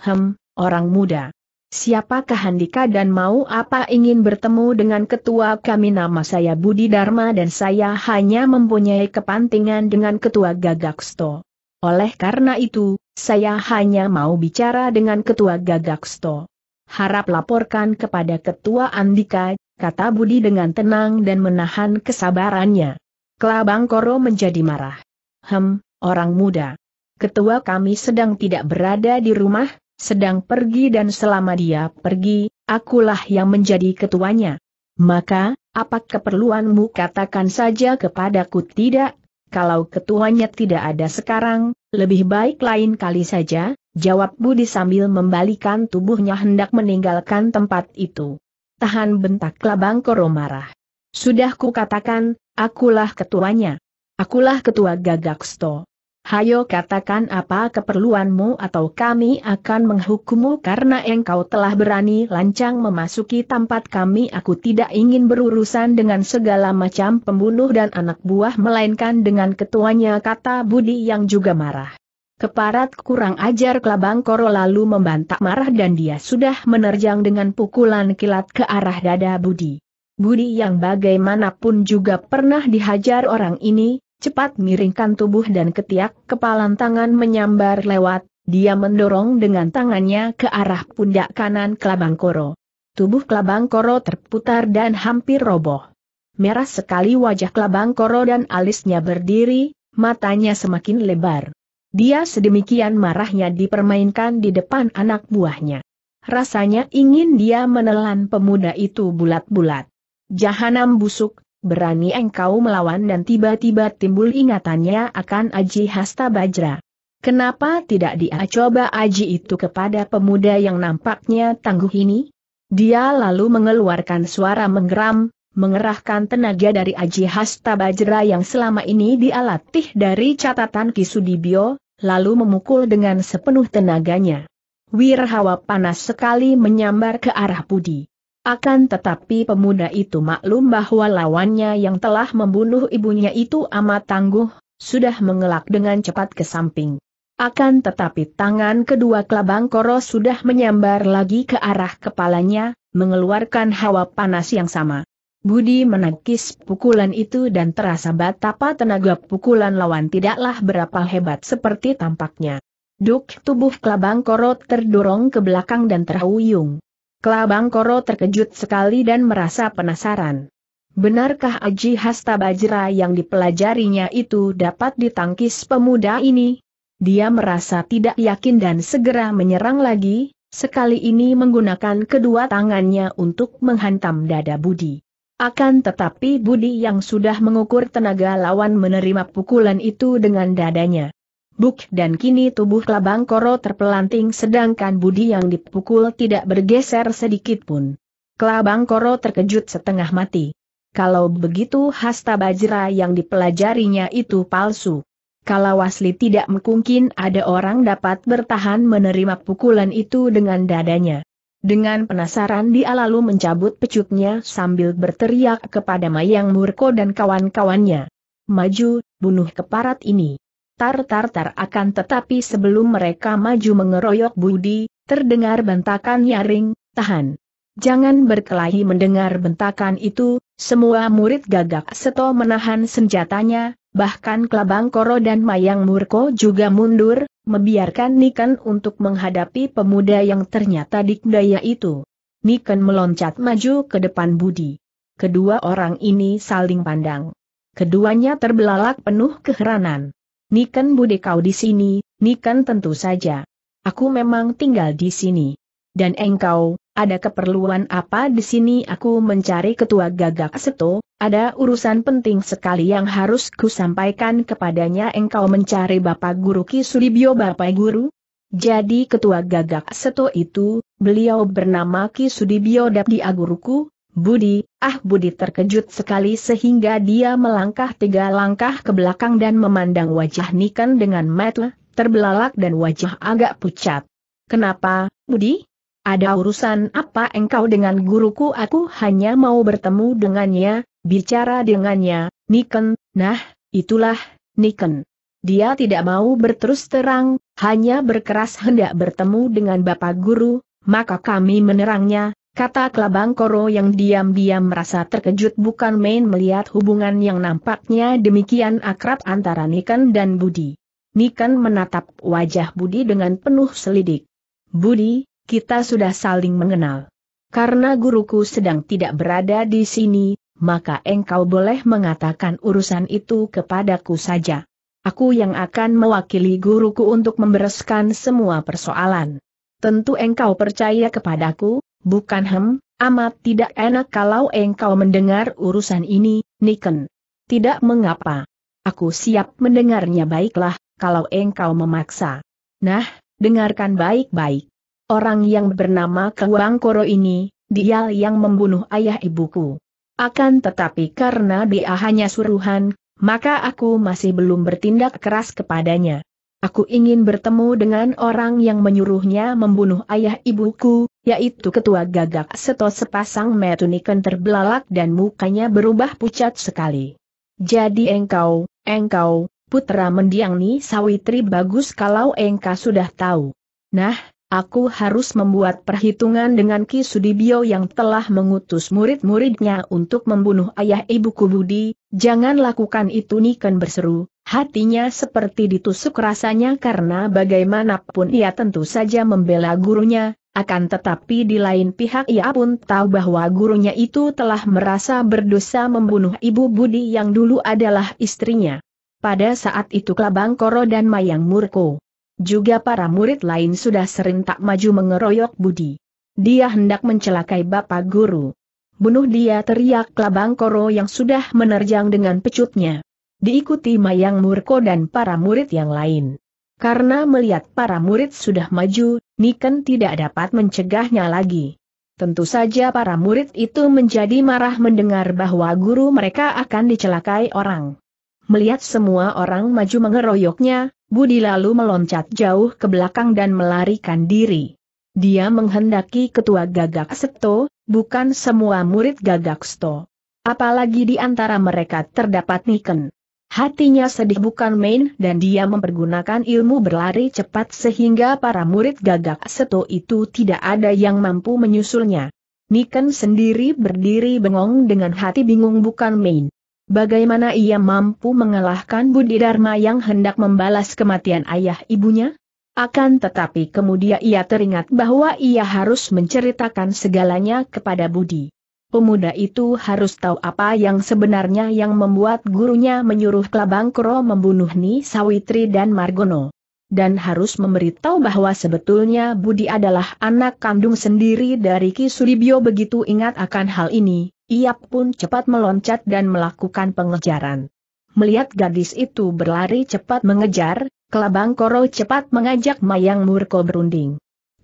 [SPEAKER 1] Hem, orang muda. Siapakah Handika dan mau apa ingin bertemu dengan ketua kami nama saya Budi Dharma dan saya hanya mempunyai kepentingan dengan ketua Gagaksto. Oleh karena itu, saya hanya mau bicara dengan ketua Gagaksto harap laporkan kepada Ketua Andika, kata Budi dengan tenang dan menahan kesabarannya. Kelabang Koro menjadi marah. Hem, orang muda. Ketua kami sedang tidak berada di rumah, sedang pergi dan selama dia pergi, akulah yang menjadi ketuanya. Maka, apa keperluanmu katakan saja kepadaku tidak, kalau ketuanya tidak ada sekarang, lebih baik lain kali saja, jawab Budi sambil membalikan tubuhnya hendak meninggalkan tempat itu. Tahan bentak Labang Koro marah. Sudah kukatakan, akulah ketuanya. Akulah ketua gagak sto. Hayo katakan apa keperluanmu atau kami akan menghukummu karena engkau telah berani lancang memasuki tempat kami aku tidak ingin berurusan dengan segala macam pembunuh dan anak buah melainkan dengan ketuanya kata Budi yang juga marah. Keparat kurang ajar kelabang koro lalu membantak marah dan dia sudah menerjang dengan pukulan kilat ke arah dada Budi. Budi yang bagaimanapun juga pernah dihajar orang ini, cepat miringkan tubuh dan ketiak kepalan tangan menyambar lewat, dia mendorong dengan tangannya ke arah pundak kanan kelabang koro. Tubuh kelabang koro terputar dan hampir roboh. Merah sekali wajah kelabang koro dan alisnya berdiri, matanya semakin lebar. Dia sedemikian marahnya dipermainkan di depan anak buahnya. Rasanya ingin dia menelan pemuda itu bulat-bulat. Jahanam busuk, berani engkau melawan dan tiba-tiba timbul ingatannya akan Aji Hasta Bajra. Kenapa tidak dia coba aji itu kepada pemuda yang nampaknya tangguh ini? Dia lalu mengeluarkan suara menggeram, mengerahkan tenaga dari Aji Hasta Bajra yang selama ini dialatih dari catatan Kisudibio, lalu memukul dengan sepenuh tenaganya. Wirhawa panas sekali menyambar ke arah Budi. Akan tetapi pemuda itu maklum bahwa lawannya yang telah membunuh ibunya itu amat tangguh, sudah mengelak dengan cepat ke samping. Akan tetapi tangan kedua kelabang koro sudah menyambar lagi ke arah kepalanya, mengeluarkan hawa panas yang sama. Budi menangkis pukulan itu dan terasa betapa tenaga pukulan lawan tidaklah berapa hebat seperti tampaknya. Duk tubuh Kelabang Koro terdorong ke belakang dan terhuyung. Kelabang Koro terkejut sekali dan merasa penasaran. Benarkah Aji Hasta Bajra yang dipelajarinya itu dapat ditangkis pemuda ini? Dia merasa tidak yakin dan segera menyerang lagi, sekali ini menggunakan kedua tangannya untuk menghantam dada Budi. Akan tetapi Budi yang sudah mengukur tenaga lawan menerima pukulan itu dengan dadanya. Buk dan kini tubuh Labang Koro terpelanting sedangkan Budi yang dipukul tidak bergeser sedikit pun. Kelabang Koro terkejut setengah mati. Kalau begitu hasta bajra yang dipelajarinya itu palsu. Kalau asli tidak mungkin ada orang dapat bertahan menerima pukulan itu dengan dadanya. Dengan penasaran dia lalu mencabut pecutnya sambil berteriak kepada Mayang Murko dan kawan-kawannya. Maju, bunuh keparat ini. Tar-tar-tar akan tetapi sebelum mereka maju mengeroyok Budi, terdengar bentakan nyaring, tahan. Jangan berkelahi mendengar bentakan itu, semua murid gagak seto menahan senjatanya, Bahkan Kelabang Koro dan Mayang Murko juga mundur, membiarkan Niken untuk menghadapi pemuda yang ternyata dikdaya itu. Niken meloncat maju ke depan Budi. Kedua orang ini saling pandang. Keduanya terbelalak penuh keheranan. Niken Budi kau di sini, Niken tentu saja. Aku memang tinggal di sini. Dan engkau, ada keperluan apa di sini aku mencari ketua gagak seto, ada urusan penting sekali yang harus ku sampaikan kepadanya engkau mencari Bapak Guru Ki Sudibyo, Bapak Guru? Jadi ketua gagak seto itu, beliau bernama Ki Sudibyo Dabdia Guruku, Budi, ah Budi terkejut sekali sehingga dia melangkah tiga langkah ke belakang dan memandang wajah Niken dengan mata terbelalak dan wajah agak pucat. Kenapa, Budi? ada urusan apa engkau dengan guruku aku hanya mau bertemu dengannya, bicara dengannya, Niken, nah, itulah, Niken. Dia tidak mau berterus terang, hanya berkeras hendak bertemu dengan Bapak Guru, maka kami menerangnya, kata Kelabang Koro yang diam-diam merasa terkejut bukan main melihat hubungan yang nampaknya demikian akrab antara Niken dan Budi. Niken menatap wajah Budi dengan penuh selidik. Budi, kita sudah saling mengenal. Karena guruku sedang tidak berada di sini, maka engkau boleh mengatakan urusan itu kepadaku saja. Aku yang akan mewakili guruku untuk membereskan semua persoalan. Tentu engkau percaya kepadaku, bukan hem, amat tidak enak kalau engkau mendengar urusan ini, Niken. Tidak mengapa. Aku siap mendengarnya baiklah, kalau engkau memaksa. Nah, dengarkan baik-baik. Orang yang bernama Kewang Koro ini, dia yang membunuh ayah ibuku. Akan tetapi karena dia hanya suruhan, maka aku masih belum bertindak keras kepadanya. Aku ingin bertemu dengan orang yang menyuruhnya membunuh ayah ibuku, yaitu ketua gagak seto sepasang metuniken terbelalak dan mukanya berubah pucat sekali. Jadi engkau, engkau, putra mendiang nih Sawitri bagus kalau engkau sudah tahu. Nah, Aku harus membuat perhitungan dengan Ki Sudibyo yang telah mengutus murid-muridnya untuk membunuh ayah ibuku Budi, jangan lakukan itu Niken berseru, hatinya seperti ditusuk rasanya karena bagaimanapun ia tentu saja membela gurunya, akan tetapi di lain pihak ia pun tahu bahwa gurunya itu telah merasa berdosa membunuh ibu Budi yang dulu adalah istrinya. Pada saat itu Klabang Koro dan Mayang Murko juga para murid lain sudah serentak maju mengeroyok Budi. Dia hendak mencelakai Bapak Guru. Bunuh dia teriak Labang Koro yang sudah menerjang dengan pecutnya. Diikuti Mayang Murko dan para murid yang lain. Karena melihat para murid sudah maju, Niken tidak dapat mencegahnya lagi. Tentu saja para murid itu menjadi marah mendengar bahwa guru mereka akan dicelakai orang. Melihat semua orang maju mengeroyoknya, Budi lalu meloncat jauh ke belakang dan melarikan diri. Dia menghendaki ketua gagak Seto, bukan semua murid gagak Seto. Apalagi di antara mereka terdapat Niken. Hatinya sedih bukan main dan dia mempergunakan ilmu berlari cepat sehingga para murid gagak Seto itu tidak ada yang mampu menyusulnya. Niken sendiri berdiri bengong dengan hati bingung bukan main. Bagaimana ia mampu mengalahkan Budi Dharma yang hendak membalas kematian ayah ibunya? Akan tetapi kemudian ia teringat bahwa ia harus menceritakan segalanya kepada Budi. Pemuda itu harus tahu apa yang sebenarnya yang membuat gurunya menyuruh Kro membunuh Ni Sawitri dan Margono. Dan harus memberitahu bahwa sebetulnya Budi adalah anak kandung sendiri dari Ki begitu ingat akan hal ini, ia pun cepat meloncat dan melakukan pengejaran. Melihat gadis itu berlari cepat mengejar, Kelabang Koro cepat mengajak Mayang Murko berunding.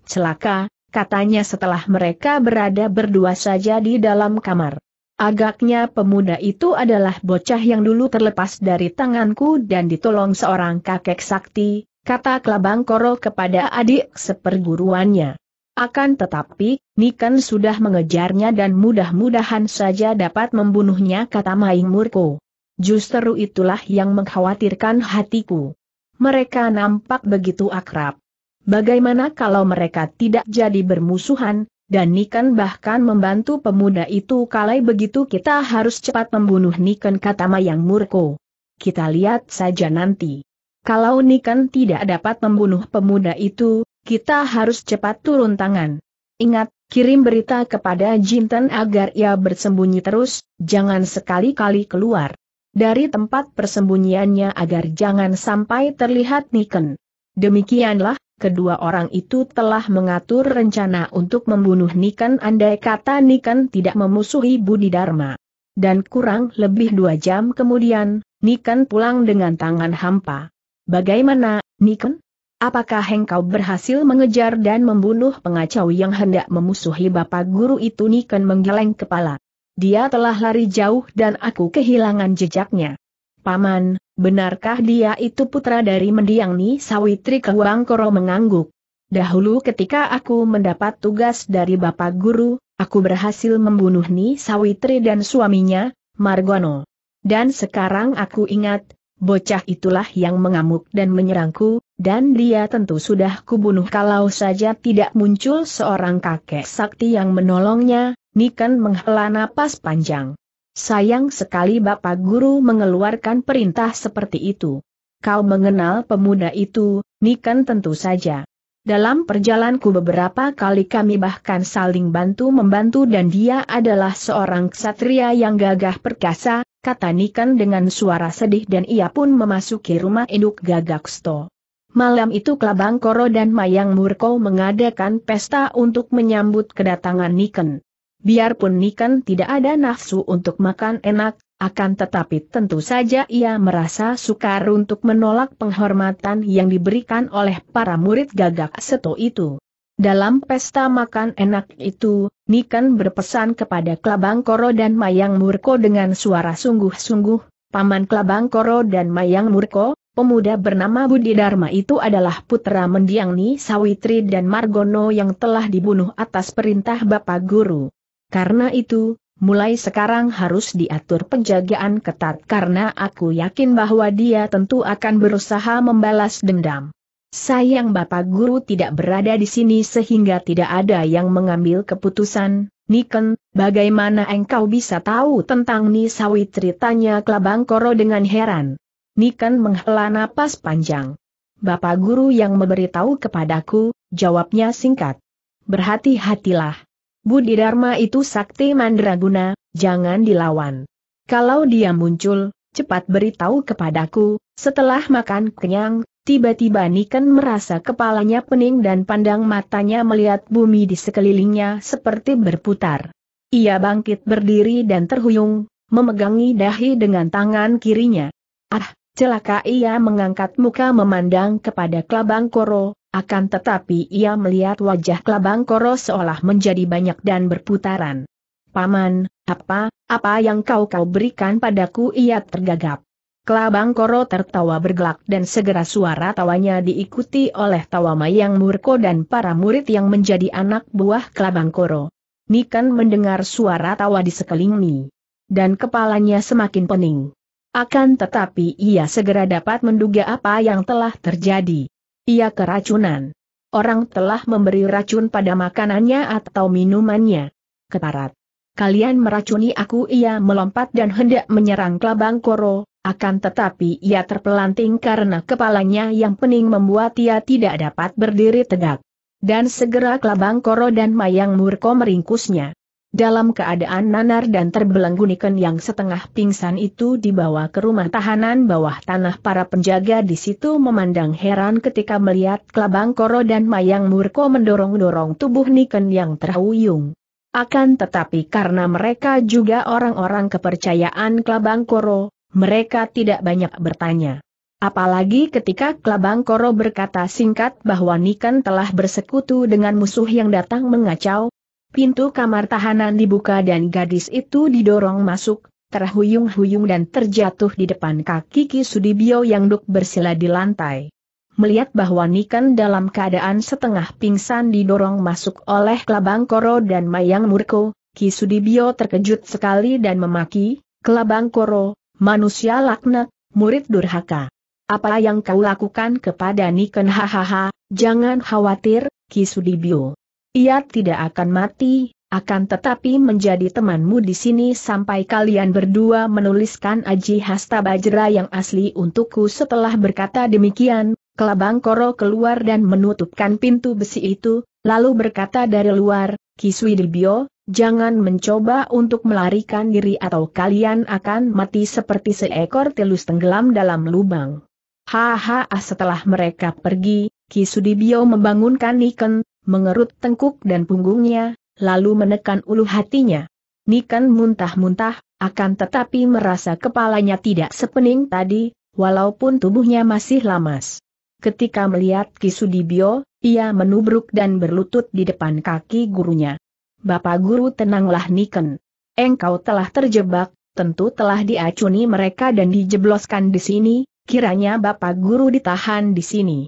[SPEAKER 1] Celaka, katanya setelah mereka berada berdua saja di dalam kamar. Agaknya pemuda itu adalah bocah yang dulu terlepas dari tanganku dan ditolong seorang kakek sakti, kata Kelabang Koro kepada adik seperguruannya. Akan tetapi, Niken sudah mengejarnya dan mudah-mudahan saja dapat membunuhnya kata Maing Murko. Justru itulah yang mengkhawatirkan hatiku. Mereka nampak begitu akrab. Bagaimana kalau mereka tidak jadi bermusuhan, dan Niken bahkan membantu pemuda itu kalai begitu kita harus cepat membunuh Niken kata Mayang Murko. Kita lihat saja nanti. Kalau Niken tidak dapat membunuh pemuda itu, kita harus cepat turun tangan. Ingat, kirim berita kepada Jinten agar ia bersembunyi terus, jangan sekali-kali keluar dari tempat persembunyiannya agar jangan sampai terlihat Niken. Demikianlah, kedua orang itu telah mengatur rencana untuk membunuh Niken andai kata Niken tidak memusuhi Budi Dharma. Dan kurang lebih dua jam kemudian, Niken pulang dengan tangan hampa. Bagaimana, Niken? apakah engkau berhasil mengejar dan membunuh pengacau yang hendak memusuhi Bapak Guru itu Niken menggeleng kepala. Dia telah lari jauh dan aku kehilangan jejaknya. Paman, benarkah dia itu putra dari mendiang Ni Sawitri Kewangkoro mengangguk? Dahulu ketika aku mendapat tugas dari Bapak Guru, aku berhasil membunuh Ni Sawitri dan suaminya, Margono. Dan sekarang aku ingat, bocah itulah yang mengamuk dan menyerangku, dan dia tentu sudah kubunuh kalau saja tidak muncul seorang kakek sakti yang menolongnya, Niken menghela napas panjang. Sayang sekali Bapak Guru mengeluarkan perintah seperti itu. Kau mengenal pemuda itu, Niken tentu saja. Dalam perjalanku beberapa kali kami bahkan saling bantu-membantu dan dia adalah seorang ksatria yang gagah perkasa, kata Niken dengan suara sedih dan ia pun memasuki rumah induk gagak sto. Malam itu Kelabang Koro dan Mayang Murko mengadakan pesta untuk menyambut kedatangan Niken. Biarpun Niken tidak ada nafsu untuk makan enak, akan tetapi tentu saja ia merasa sukar untuk menolak penghormatan yang diberikan oleh para murid gagak seto itu. Dalam pesta makan enak itu, Niken berpesan kepada Kelabang Koro dan Mayang Murko dengan suara sungguh-sungguh, Paman Kelabang Koro dan Mayang Murko, Pemuda bernama Budi Dharma itu adalah putra mendiang Ni Sawitri dan Margono yang telah dibunuh atas perintah Bapak Guru. Karena itu, mulai sekarang harus diatur penjagaan ketat karena aku yakin bahwa dia tentu akan berusaha membalas dendam. Sayang Bapak Guru tidak berada di sini sehingga tidak ada yang mengambil keputusan. Niken, bagaimana engkau bisa tahu tentang Ni Sawitri? Tanya Klabangkoro dengan heran. Nikan menghela napas panjang. Bapak guru yang memberitahu kepadaku, jawabnya singkat. Berhati-hatilah. Budi Dharma itu sakti mandraguna, jangan dilawan. Kalau dia muncul, cepat beritahu kepadaku, setelah makan kenyang, tiba-tiba Niken merasa kepalanya pening dan pandang matanya melihat bumi di sekelilingnya seperti berputar. Ia bangkit berdiri dan terhuyung, memegangi dahi dengan tangan kirinya. Ah, Celaka ia mengangkat muka memandang kepada Kelabang Koro, akan tetapi ia melihat wajah Kelabang Koro seolah menjadi banyak dan berputaran. Paman, apa, apa yang kau kau berikan padaku ia tergagap. Kelabang Koro tertawa bergelak dan segera suara tawanya diikuti oleh tawa Mayang Murko dan para murid yang menjadi anak buah Kelabang Koro. Nikan mendengar suara tawa di sekelilingnya. Dan kepalanya semakin pening. Akan tetapi ia segera dapat menduga apa yang telah terjadi. Ia keracunan. Orang telah memberi racun pada makanannya atau minumannya. Keparat. Kalian meracuni aku ia melompat dan hendak menyerang kelabang koro, akan tetapi ia terpelanting karena kepalanya yang pening membuat ia tidak dapat berdiri tegak. Dan segera kelabang koro dan mayang murko meringkusnya. Dalam keadaan nanar dan terbelenggu Niken yang setengah pingsan itu dibawa ke rumah tahanan bawah tanah para penjaga di situ memandang heran ketika melihat Kelabang Koro dan Mayang Murko mendorong-dorong tubuh Niken yang terhuyung. Akan tetapi karena mereka juga orang-orang kepercayaan Kelabang Koro, mereka tidak banyak bertanya. Apalagi ketika Kelabang Koro berkata singkat bahwa Niken telah bersekutu dengan musuh yang datang mengacau, Pintu kamar tahanan dibuka dan gadis itu didorong masuk, terhuyung-huyung dan terjatuh di depan kaki Ki Sudibyo yang duk bersila di lantai. Melihat bahwa Niken dalam keadaan setengah pingsan didorong masuk oleh Kelabang Koro dan Mayang Murko, Ki Sudibyo terkejut sekali dan memaki, Kelabang Koro, manusia lakna, murid durhaka. Apa yang kau lakukan kepada Niken hahaha, jangan khawatir, Ki Sudibyo. Ia tidak akan mati, akan tetapi menjadi temanmu di sini sampai kalian berdua menuliskan Aji Hasta Bajra yang asli untukku setelah berkata demikian, Kelabang Koro keluar dan menutupkan pintu besi itu, lalu berkata dari luar, Kiswi Dibio, jangan mencoba untuk melarikan diri atau kalian akan mati seperti seekor telus tenggelam dalam lubang. Haha setelah mereka pergi, Dibio membangunkan Niken, mengerut tengkuk dan punggungnya, lalu menekan ulu hatinya. Nikan muntah-muntah, akan tetapi merasa kepalanya tidak sepening tadi, walaupun tubuhnya masih lamas. Ketika melihat Kisudibio, ia menubruk dan berlutut di depan kaki gurunya. Bapak guru tenanglah Niken. Engkau telah terjebak, tentu telah diacuni mereka dan dijebloskan di sini, kiranya Bapak guru ditahan di sini.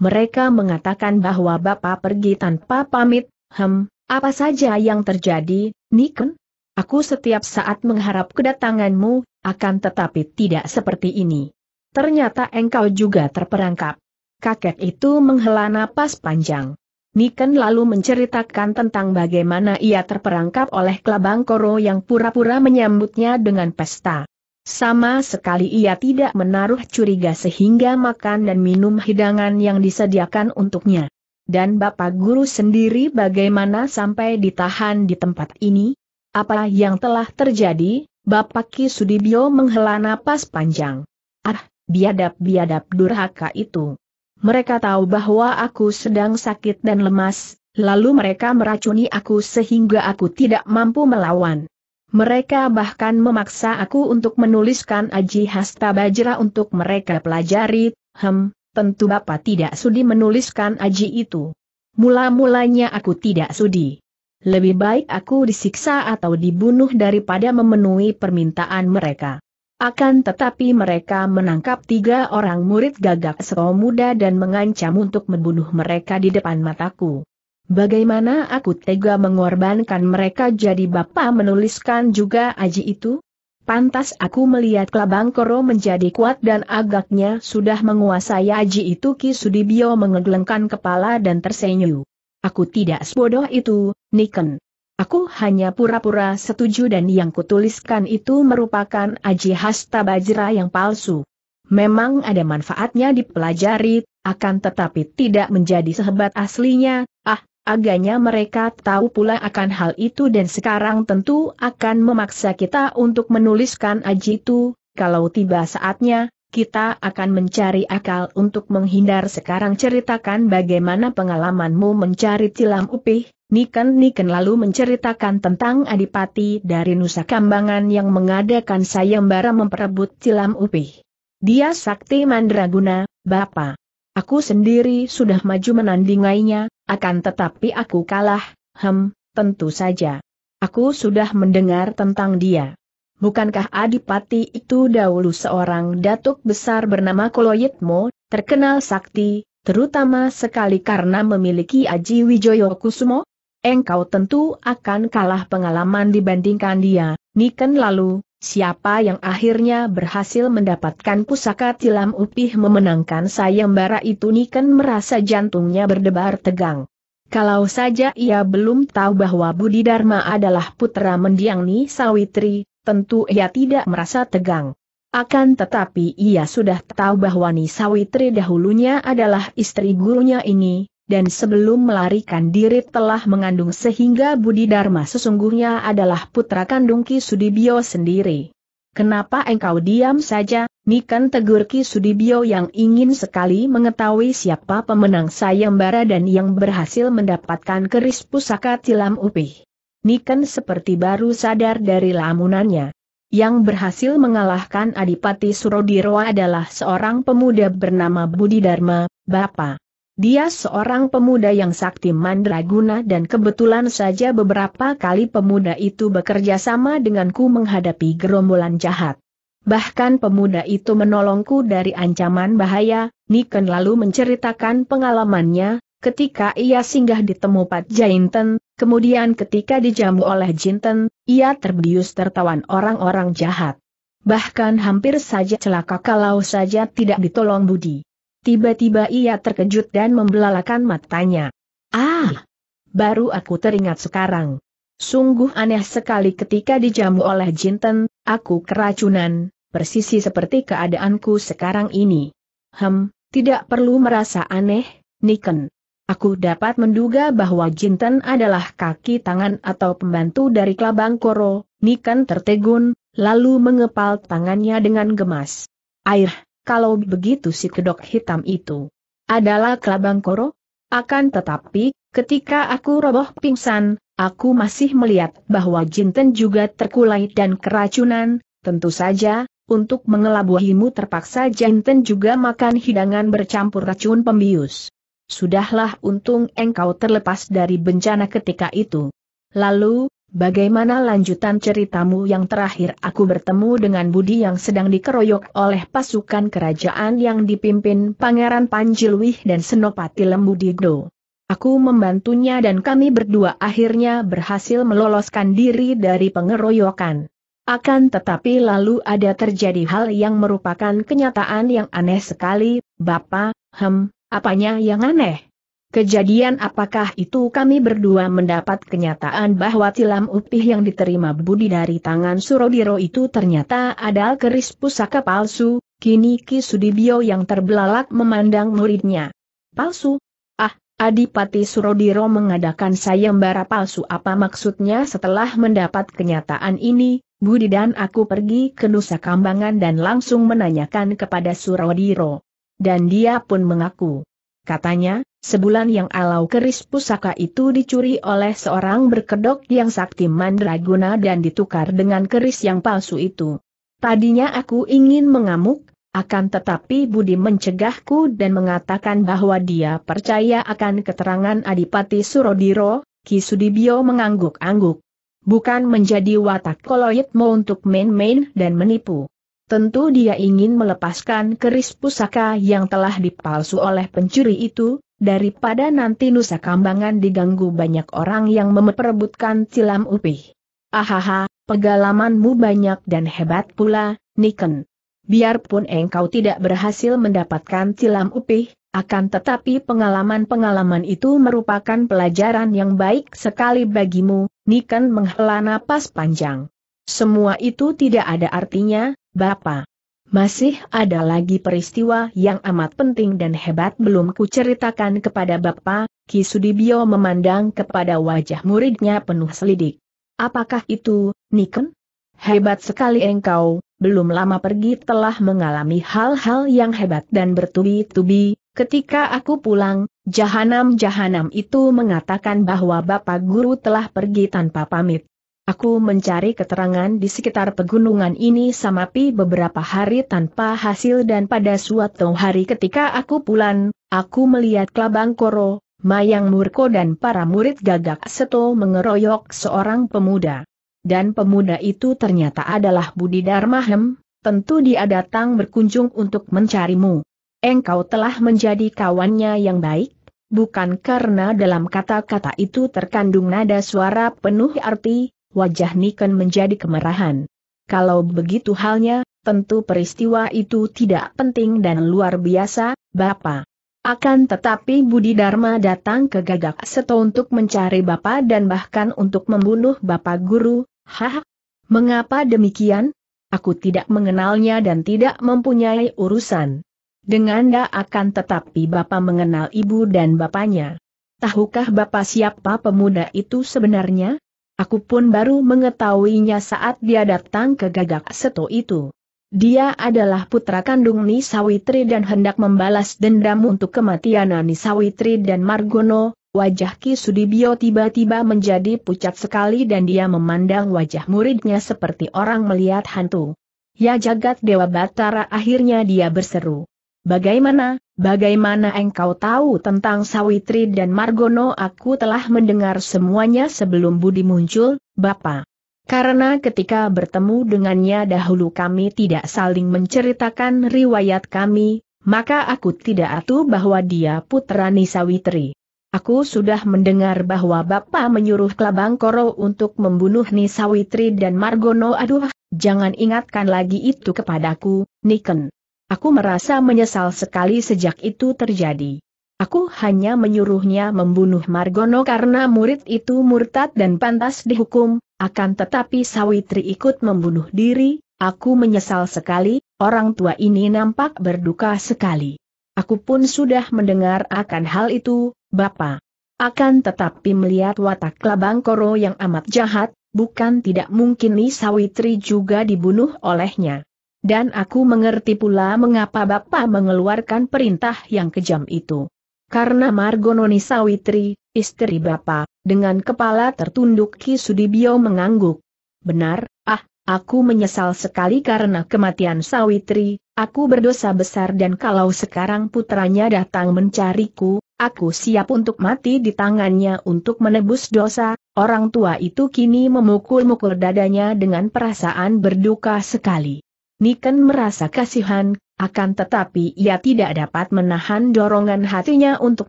[SPEAKER 1] Mereka mengatakan bahwa Bapak pergi tanpa pamit, hem, apa saja yang terjadi, Niken? Aku setiap saat mengharap kedatanganmu, akan tetapi tidak seperti ini. Ternyata engkau juga terperangkap. Kakek itu menghela napas panjang. Niken lalu menceritakan tentang bagaimana ia terperangkap oleh Kelabang Koro yang pura-pura menyambutnya dengan pesta. Sama sekali ia tidak menaruh curiga sehingga makan dan minum hidangan yang disediakan untuknya. Dan Bapak Guru sendiri bagaimana sampai ditahan di tempat ini? Apa yang telah terjadi? Bapak Ki Sudibyo menghela napas panjang. Ah, biadab-biadab durhaka itu. Mereka tahu bahwa aku sedang sakit dan lemas, lalu mereka meracuni aku sehingga aku tidak mampu melawan. Mereka bahkan memaksa aku untuk menuliskan Aji Hasta Bajra untuk mereka pelajari, hem, tentu Bapak tidak sudi menuliskan Aji itu. Mula-mulanya aku tidak sudi. Lebih baik aku disiksa atau dibunuh daripada memenuhi permintaan mereka. Akan tetapi mereka menangkap tiga orang murid gagak seto muda dan mengancam untuk membunuh mereka di depan mataku. Bagaimana aku tega mengorbankan mereka jadi Bapak menuliskan juga aji itu? Pantas aku melihat Kelabang Koro menjadi kuat dan agaknya sudah menguasai aji itu Ki Sudibyo mengegelengkan kepala dan tersenyum. Aku tidak sebodoh itu, Niken. Aku hanya pura-pura setuju dan yang kutuliskan itu merupakan aji hasta bajra yang palsu. Memang ada manfaatnya dipelajari, akan tetapi tidak menjadi sehebat aslinya, ah, Agaknya mereka tahu pula akan hal itu dan sekarang tentu akan memaksa kita untuk menuliskan aji itu, kalau tiba saatnya, kita akan mencari akal untuk menghindar sekarang ceritakan bagaimana pengalamanmu mencari tilam upih, Niken-Niken lalu menceritakan tentang adipati dari Nusa Kambangan yang mengadakan sayembara memperebut tilam upih. Dia sakti mandraguna, Bapak. Aku sendiri sudah maju menandingainya, akan tetapi aku kalah, hem, tentu saja. Aku sudah mendengar tentang dia. Bukankah Adipati itu dahulu seorang datuk besar bernama Koloyetmo, terkenal sakti, terutama sekali karena memiliki Aji Wijoyo Kusumo? Engkau tentu akan kalah pengalaman dibandingkan dia, Niken lalu, Siapa yang akhirnya berhasil mendapatkan pusaka tilam upih memenangkan sayembara itu Niken merasa jantungnya berdebar tegang. Kalau saja ia belum tahu bahwa Budi Dharma adalah putra mendiang Ni Sawitri, tentu ia tidak merasa tegang. Akan tetapi ia sudah tahu bahwa Ni Sawitri dahulunya adalah istri gurunya ini, dan sebelum melarikan diri telah mengandung sehingga Budi Dharma sesungguhnya adalah putra kandung Ki Sudibyo sendiri. Kenapa engkau diam saja, Nikan tegur Ki Sudibyo yang ingin sekali mengetahui siapa pemenang sayembara dan yang berhasil mendapatkan keris pusaka tilam upih. Nikan seperti baru sadar dari lamunannya. Yang berhasil mengalahkan Adipati Surodiro adalah seorang pemuda bernama Budi Dharma, Bapak. Dia seorang pemuda yang sakti mandraguna dan kebetulan saja beberapa kali pemuda itu bekerja sama denganku menghadapi gerombolan jahat. Bahkan pemuda itu menolongku dari ancaman bahaya, Niken lalu menceritakan pengalamannya, ketika ia singgah di Temupat Jainten, kemudian ketika dijamu oleh Jinten, ia terbius tertawan orang-orang jahat. Bahkan hampir saja celaka kalau saja tidak ditolong Budi. Tiba-tiba ia terkejut dan membelalakan matanya. Ah! Baru aku teringat sekarang. Sungguh aneh sekali ketika dijamu oleh Jinten, aku keracunan, persisi seperti keadaanku sekarang ini. Hem, tidak perlu merasa aneh, Niken. Aku dapat menduga bahwa Jinten adalah kaki tangan atau pembantu dari Kelabang Koro, Niken tertegun, lalu mengepal tangannya dengan gemas. Air, kalau begitu si kedok hitam itu adalah kelabang koro? Akan tetapi, ketika aku roboh pingsan, aku masih melihat bahwa Jinten juga terkulai dan keracunan, tentu saja, untuk mengelabuhimu terpaksa Jinten juga makan hidangan bercampur racun pembius. Sudahlah untung engkau terlepas dari bencana ketika itu. Lalu, Bagaimana lanjutan ceritamu yang terakhir aku bertemu dengan Budi yang sedang dikeroyok oleh pasukan kerajaan yang dipimpin Pangeran Panjilwih dan Senopati Lembu Digdo. Aku membantunya dan kami berdua akhirnya berhasil meloloskan diri dari pengeroyokan. Akan tetapi lalu ada terjadi hal yang merupakan kenyataan yang aneh sekali, Bapak, hem, apanya yang aneh? Kejadian apakah itu kami berdua mendapat kenyataan bahwa tilam upih yang diterima Budi dari tangan Surodiro itu ternyata adalah keris pusaka palsu, kini Ki Sudibyo yang terbelalak memandang muridnya. Palsu? Ah, Adipati Surodiro mengadakan sayembara palsu apa maksudnya setelah mendapat kenyataan ini, Budi dan aku pergi ke Nusa Kambangan dan langsung menanyakan kepada Surodiro. Dan dia pun mengaku. Katanya, Sebulan yang alau keris pusaka itu dicuri oleh seorang berkedok yang sakti mandraguna dan ditukar dengan keris yang palsu itu. Tadinya aku ingin mengamuk, akan tetapi Budi mencegahku dan mengatakan bahwa dia percaya akan keterangan Adipati Surodiro, Kisudibio mengangguk-angguk. Bukan menjadi watak koloidmu untuk main-main dan menipu. Tentu dia ingin melepaskan keris pusaka yang telah dipalsu oleh pencuri itu, daripada nanti Nusa Kambangan diganggu banyak orang yang memperebutkan cilam upih. Ahaha, pengalamanmu banyak dan hebat pula, Niken. Biarpun engkau tidak berhasil mendapatkan cilam upih, akan tetapi pengalaman-pengalaman itu merupakan pelajaran yang baik sekali bagimu, Niken menghela napas panjang. Semua itu tidak ada artinya, Bapak. Masih ada lagi peristiwa yang amat penting dan hebat belum kuceritakan kepada Bapak, Kisudibio memandang kepada wajah muridnya penuh selidik. Apakah itu, Niken? Hebat sekali engkau, belum lama pergi telah mengalami hal-hal yang hebat dan bertubi-tubi, ketika aku pulang, jahanam-jahanam itu mengatakan bahwa Bapak Guru telah pergi tanpa pamit. Aku mencari keterangan di sekitar pegunungan ini sama samapi beberapa hari tanpa hasil dan pada suatu hari ketika aku pulang, aku melihat Kelabang Koro, Mayang Murko dan para murid gagak seto mengeroyok seorang pemuda. Dan pemuda itu ternyata adalah Budi Darmahem, tentu dia datang berkunjung untuk mencarimu. Engkau telah menjadi kawannya yang baik, bukan karena dalam kata-kata itu terkandung nada suara penuh arti, wajah Niken menjadi kemerahan. Kalau begitu halnya, tentu peristiwa itu tidak penting dan luar biasa, Bapak. Akan tetapi Budi Dharma datang ke Gagak Seto untuk mencari Bapak dan bahkan untuk membunuh Bapak Guru, Hah? Mengapa demikian? Aku tidak mengenalnya dan tidak mempunyai urusan. Dengan da akan tetapi Bapak mengenal ibu dan bapaknya. Tahukah Bapak siapa pemuda itu sebenarnya? Aku pun baru mengetahuinya saat dia datang ke gagak seto itu. Dia adalah putra kandung Nisawitri dan hendak membalas dendam untuk kematian Nisawitri dan Margono, Wajah Ki Sudibyo tiba-tiba menjadi pucat sekali dan dia memandang wajah muridnya seperti orang melihat hantu. Ya jagat Dewa Batara akhirnya dia berseru. Bagaimana, bagaimana engkau tahu tentang Sawitri dan Margono aku telah mendengar semuanya sebelum Budi muncul, Bapak. Karena ketika bertemu dengannya dahulu kami tidak saling menceritakan riwayat kami, maka aku tidak atu bahwa dia putra Nisawitri. Aku sudah mendengar bahwa Bapak menyuruh Kelabang Koro untuk membunuh Nisawitri dan Margono aduh, jangan ingatkan lagi itu kepadaku, Niken. Aku merasa menyesal sekali sejak itu terjadi. Aku hanya menyuruhnya membunuh Margono karena murid itu murtad dan pantas dihukum, akan tetapi Sawitri ikut membunuh diri, aku menyesal sekali, orang tua ini nampak berduka sekali. Aku pun sudah mendengar akan hal itu, Bapak. Akan tetapi melihat watak Labang Koro yang amat jahat, bukan tidak mungkin nih Sawitri juga dibunuh olehnya. Dan aku mengerti pula mengapa Bapak mengeluarkan perintah yang kejam itu. Karena Margononi Sawitri, istri Bapak, dengan kepala tertunduk Ki Sudibyo mengangguk. Benar, ah, aku menyesal sekali karena kematian Sawitri, aku berdosa besar dan kalau sekarang putranya datang mencariku, aku siap untuk mati di tangannya untuk menebus dosa, orang tua itu kini memukul-mukul dadanya dengan perasaan berduka sekali. Niken merasa kasihan, akan tetapi ia tidak dapat menahan dorongan hatinya untuk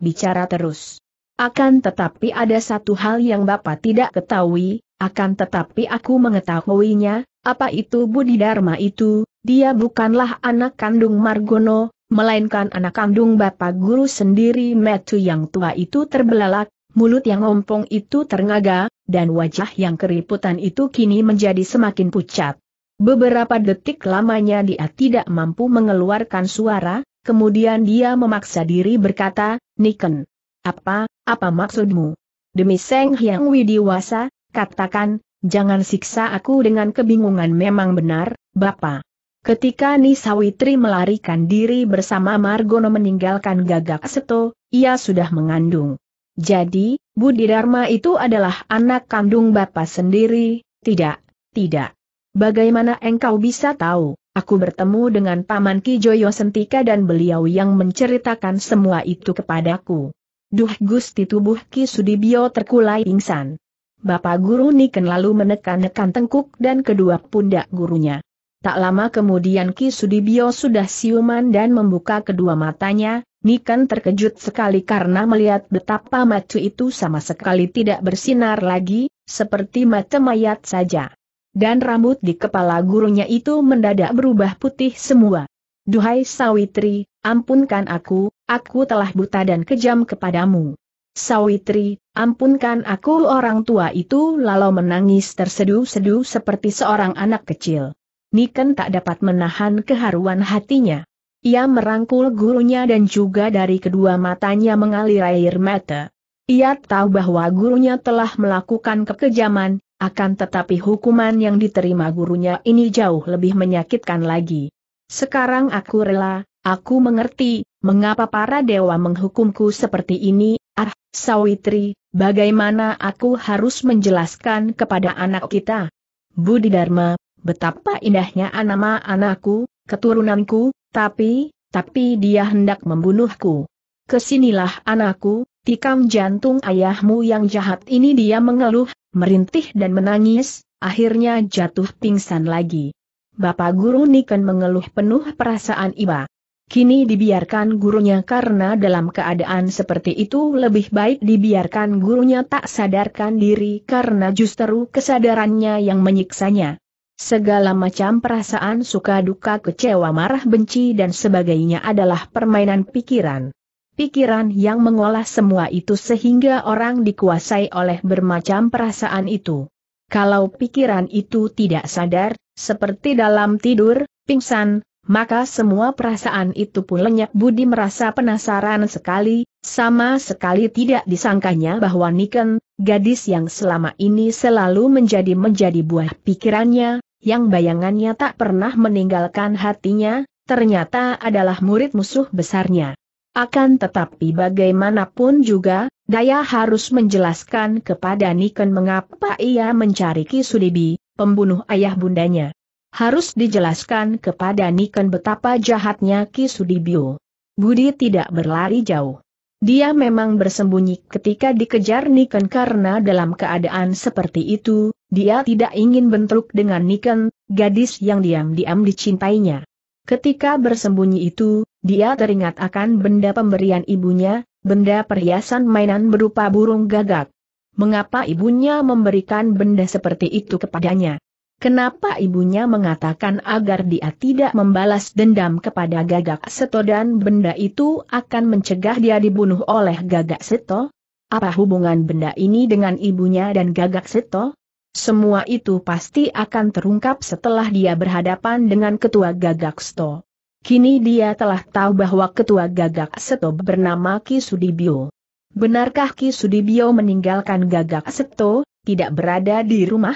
[SPEAKER 1] bicara terus. Akan tetapi ada satu hal yang Bapak tidak ketahui, akan tetapi aku mengetahuinya, apa itu Budi Dharma itu, dia bukanlah anak kandung Margono, melainkan anak kandung Bapak Guru sendiri Metu yang tua itu terbelalak, mulut yang ompong itu ternganga, dan wajah yang keriputan itu kini menjadi semakin pucat. Beberapa detik lamanya dia tidak mampu mengeluarkan suara, kemudian dia memaksa diri berkata, Niken. Apa, apa maksudmu? Demi Seng Hyang Widiwasa, katakan, jangan siksa aku dengan kebingungan memang benar, Bapak. Ketika Nisawitri melarikan diri bersama Margono meninggalkan gagak seto, ia sudah mengandung. Jadi, Budi Dharma itu adalah anak kandung Bapak sendiri, tidak, tidak. Bagaimana engkau bisa tahu? Aku bertemu dengan Paman Ki Joyo Sentika dan beliau yang menceritakan semua itu kepadaku. Duh Gusti tubuh Ki Sudibyo terkulai pingsan. Bapak guru Niken lalu menekan-nekan tengkuk dan kedua pundak gurunya. Tak lama kemudian Ki Sudibyo sudah siuman dan membuka kedua matanya, Niken terkejut sekali karena melihat betapa matu itu sama sekali tidak bersinar lagi, seperti mata mayat saja dan rambut di kepala gurunya itu mendadak berubah putih semua. Duhai Sawitri, ampunkan aku, aku telah buta dan kejam kepadamu. Sawitri, ampunkan aku orang tua itu lalu menangis terseduh-seduh seperti seorang anak kecil. Niken tak dapat menahan keharuan hatinya. Ia merangkul gurunya dan juga dari kedua matanya mengalir air mata. Ia tahu bahwa gurunya telah melakukan kekejaman, akan tetapi hukuman yang diterima gurunya ini jauh lebih menyakitkan lagi. Sekarang aku rela, aku mengerti, mengapa para dewa menghukumku seperti ini, ah, Sawitri, bagaimana aku harus menjelaskan kepada anak kita? Budi Dharma, betapa indahnya nama anakku, keturunanku, tapi, tapi dia hendak membunuhku. Kesinilah anakku, tikam jantung ayahmu yang jahat ini dia mengeluh, merintih dan menangis, akhirnya jatuh pingsan lagi. Bapak guru Niken mengeluh penuh perasaan iba. Kini dibiarkan gurunya karena dalam keadaan seperti itu lebih baik dibiarkan gurunya tak sadarkan diri karena justru kesadarannya yang menyiksanya. Segala macam perasaan suka duka kecewa marah benci dan sebagainya adalah permainan pikiran pikiran yang mengolah semua itu sehingga orang dikuasai oleh bermacam perasaan itu. Kalau pikiran itu tidak sadar, seperti dalam tidur, pingsan, maka semua perasaan itu pun lenyap Budi merasa penasaran sekali, sama sekali tidak disangkanya bahwa Niken, gadis yang selama ini selalu menjadi-menjadi buah pikirannya, yang bayangannya tak pernah meninggalkan hatinya, ternyata adalah murid musuh besarnya. Akan tetapi bagaimanapun juga, Daya harus menjelaskan kepada Niken mengapa ia mencari Kisudibi, pembunuh ayah bundanya. Harus dijelaskan kepada Niken betapa jahatnya Kisudibio. Budi tidak berlari jauh. Dia memang bersembunyi ketika dikejar Niken karena dalam keadaan seperti itu, dia tidak ingin bentrok dengan Niken, gadis yang diam-diam dicintainya. Ketika bersembunyi itu, dia teringat akan benda pemberian ibunya, benda perhiasan mainan berupa burung gagak. Mengapa ibunya memberikan benda seperti itu kepadanya? Kenapa ibunya mengatakan agar dia tidak membalas dendam kepada gagak seto dan benda itu akan mencegah dia dibunuh oleh gagak seto? Apa hubungan benda ini dengan ibunya dan gagak seto? Semua itu pasti akan terungkap setelah dia berhadapan dengan ketua gagak Sto. Kini dia telah tahu bahwa ketua gagak Seto bernama Ki Sudibyo. Benarkah Ki Sudibyo meninggalkan gagak Seto, tidak berada di rumah?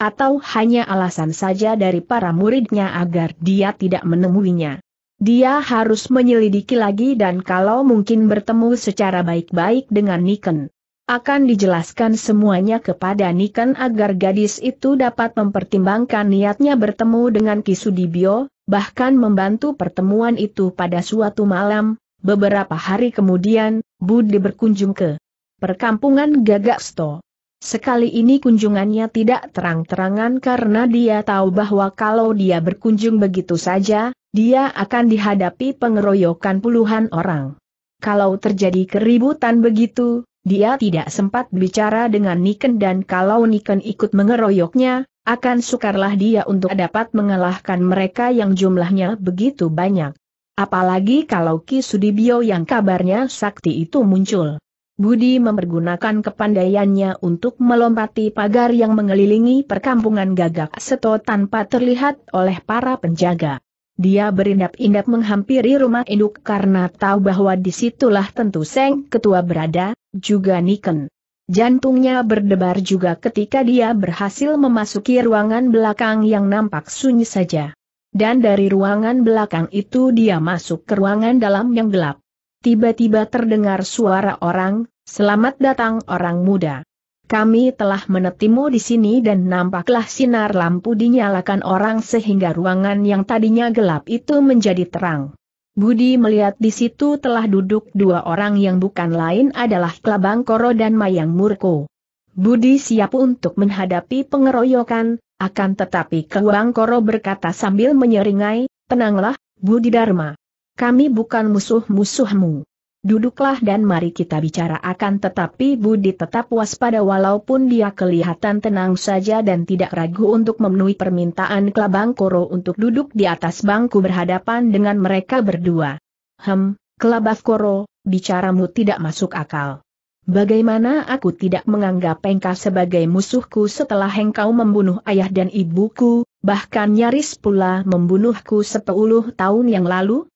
[SPEAKER 1] Atau hanya alasan saja dari para muridnya agar dia tidak menemuinya? Dia harus menyelidiki lagi dan kalau mungkin bertemu secara baik-baik dengan Niken. Akan dijelaskan semuanya kepada Niken agar gadis itu dapat mempertimbangkan niatnya bertemu dengan Kisudibio, bahkan membantu pertemuan itu pada suatu malam, beberapa hari kemudian, Budi berkunjung ke perkampungan Gagaksto. Sekali ini kunjungannya tidak terang-terangan karena dia tahu bahwa kalau dia berkunjung begitu saja, dia akan dihadapi pengeroyokan puluhan orang. Kalau terjadi keributan begitu, dia tidak sempat bicara dengan Niken dan kalau Niken ikut mengeroyoknya, akan sukarlah dia untuk dapat mengalahkan mereka yang jumlahnya begitu banyak. Apalagi kalau Ki Sudibyo yang kabarnya sakti itu muncul. Budi mempergunakan kepandaiannya untuk melompati pagar yang mengelilingi perkampungan gagak seto tanpa terlihat oleh para penjaga. Dia berindap-indap menghampiri rumah induk karena tahu bahwa disitulah tentu Seng Ketua berada, juga Niken. Jantungnya berdebar juga ketika dia berhasil memasuki ruangan belakang yang nampak sunyi saja. Dan dari ruangan belakang itu dia masuk ke ruangan dalam yang gelap. Tiba-tiba terdengar suara orang, selamat datang orang muda. Kami telah menetimu di sini dan nampaklah sinar lampu dinyalakan orang sehingga ruangan yang tadinya gelap itu menjadi terang. Budi melihat di situ telah duduk dua orang yang bukan lain adalah Kelabang Koro dan Mayang Murko. Budi siap untuk menghadapi pengeroyokan, akan tetapi Kelabang Koro berkata sambil menyeringai, tenanglah, Budi Dharma. Kami bukan musuh-musuhmu. Duduklah dan mari kita bicara akan tetapi Budi tetap waspada walaupun dia kelihatan tenang saja dan tidak ragu untuk memenuhi permintaan Kelabang Koro untuk duduk di atas bangku berhadapan dengan mereka berdua. Hem, Kelabang Koro, bicaramu tidak masuk akal. Bagaimana aku tidak menganggap engkau sebagai musuhku setelah engkau membunuh ayah dan ibuku, bahkan nyaris pula membunuhku sepuluh tahun yang lalu?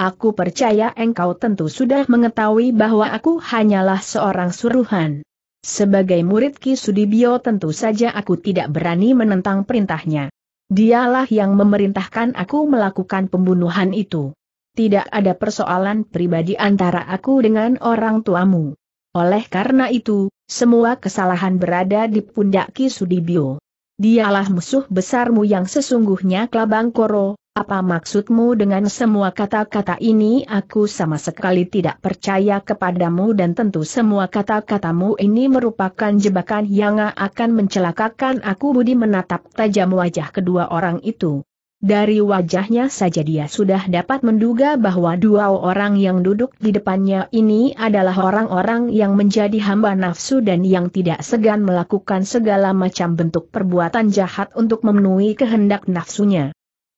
[SPEAKER 1] Aku percaya engkau tentu sudah mengetahui bahwa aku hanyalah seorang suruhan. Sebagai murid Ki Sudibyo tentu saja aku tidak berani menentang perintahnya. Dialah yang memerintahkan aku melakukan pembunuhan itu. Tidak ada persoalan pribadi antara aku dengan orang tuamu. Oleh karena itu, semua kesalahan berada di pundak Ki Sudibyo. Dialah musuh besarmu yang sesungguhnya Klabang Koro, apa maksudmu dengan semua kata-kata ini? Aku sama sekali tidak percaya kepadamu dan tentu semua kata-katamu ini merupakan jebakan yang akan mencelakakan aku Budi menatap tajam wajah kedua orang itu. Dari wajahnya saja dia sudah dapat menduga bahwa dua orang yang duduk di depannya ini adalah orang-orang yang menjadi hamba nafsu dan yang tidak segan melakukan segala macam bentuk perbuatan jahat untuk memenuhi kehendak nafsunya.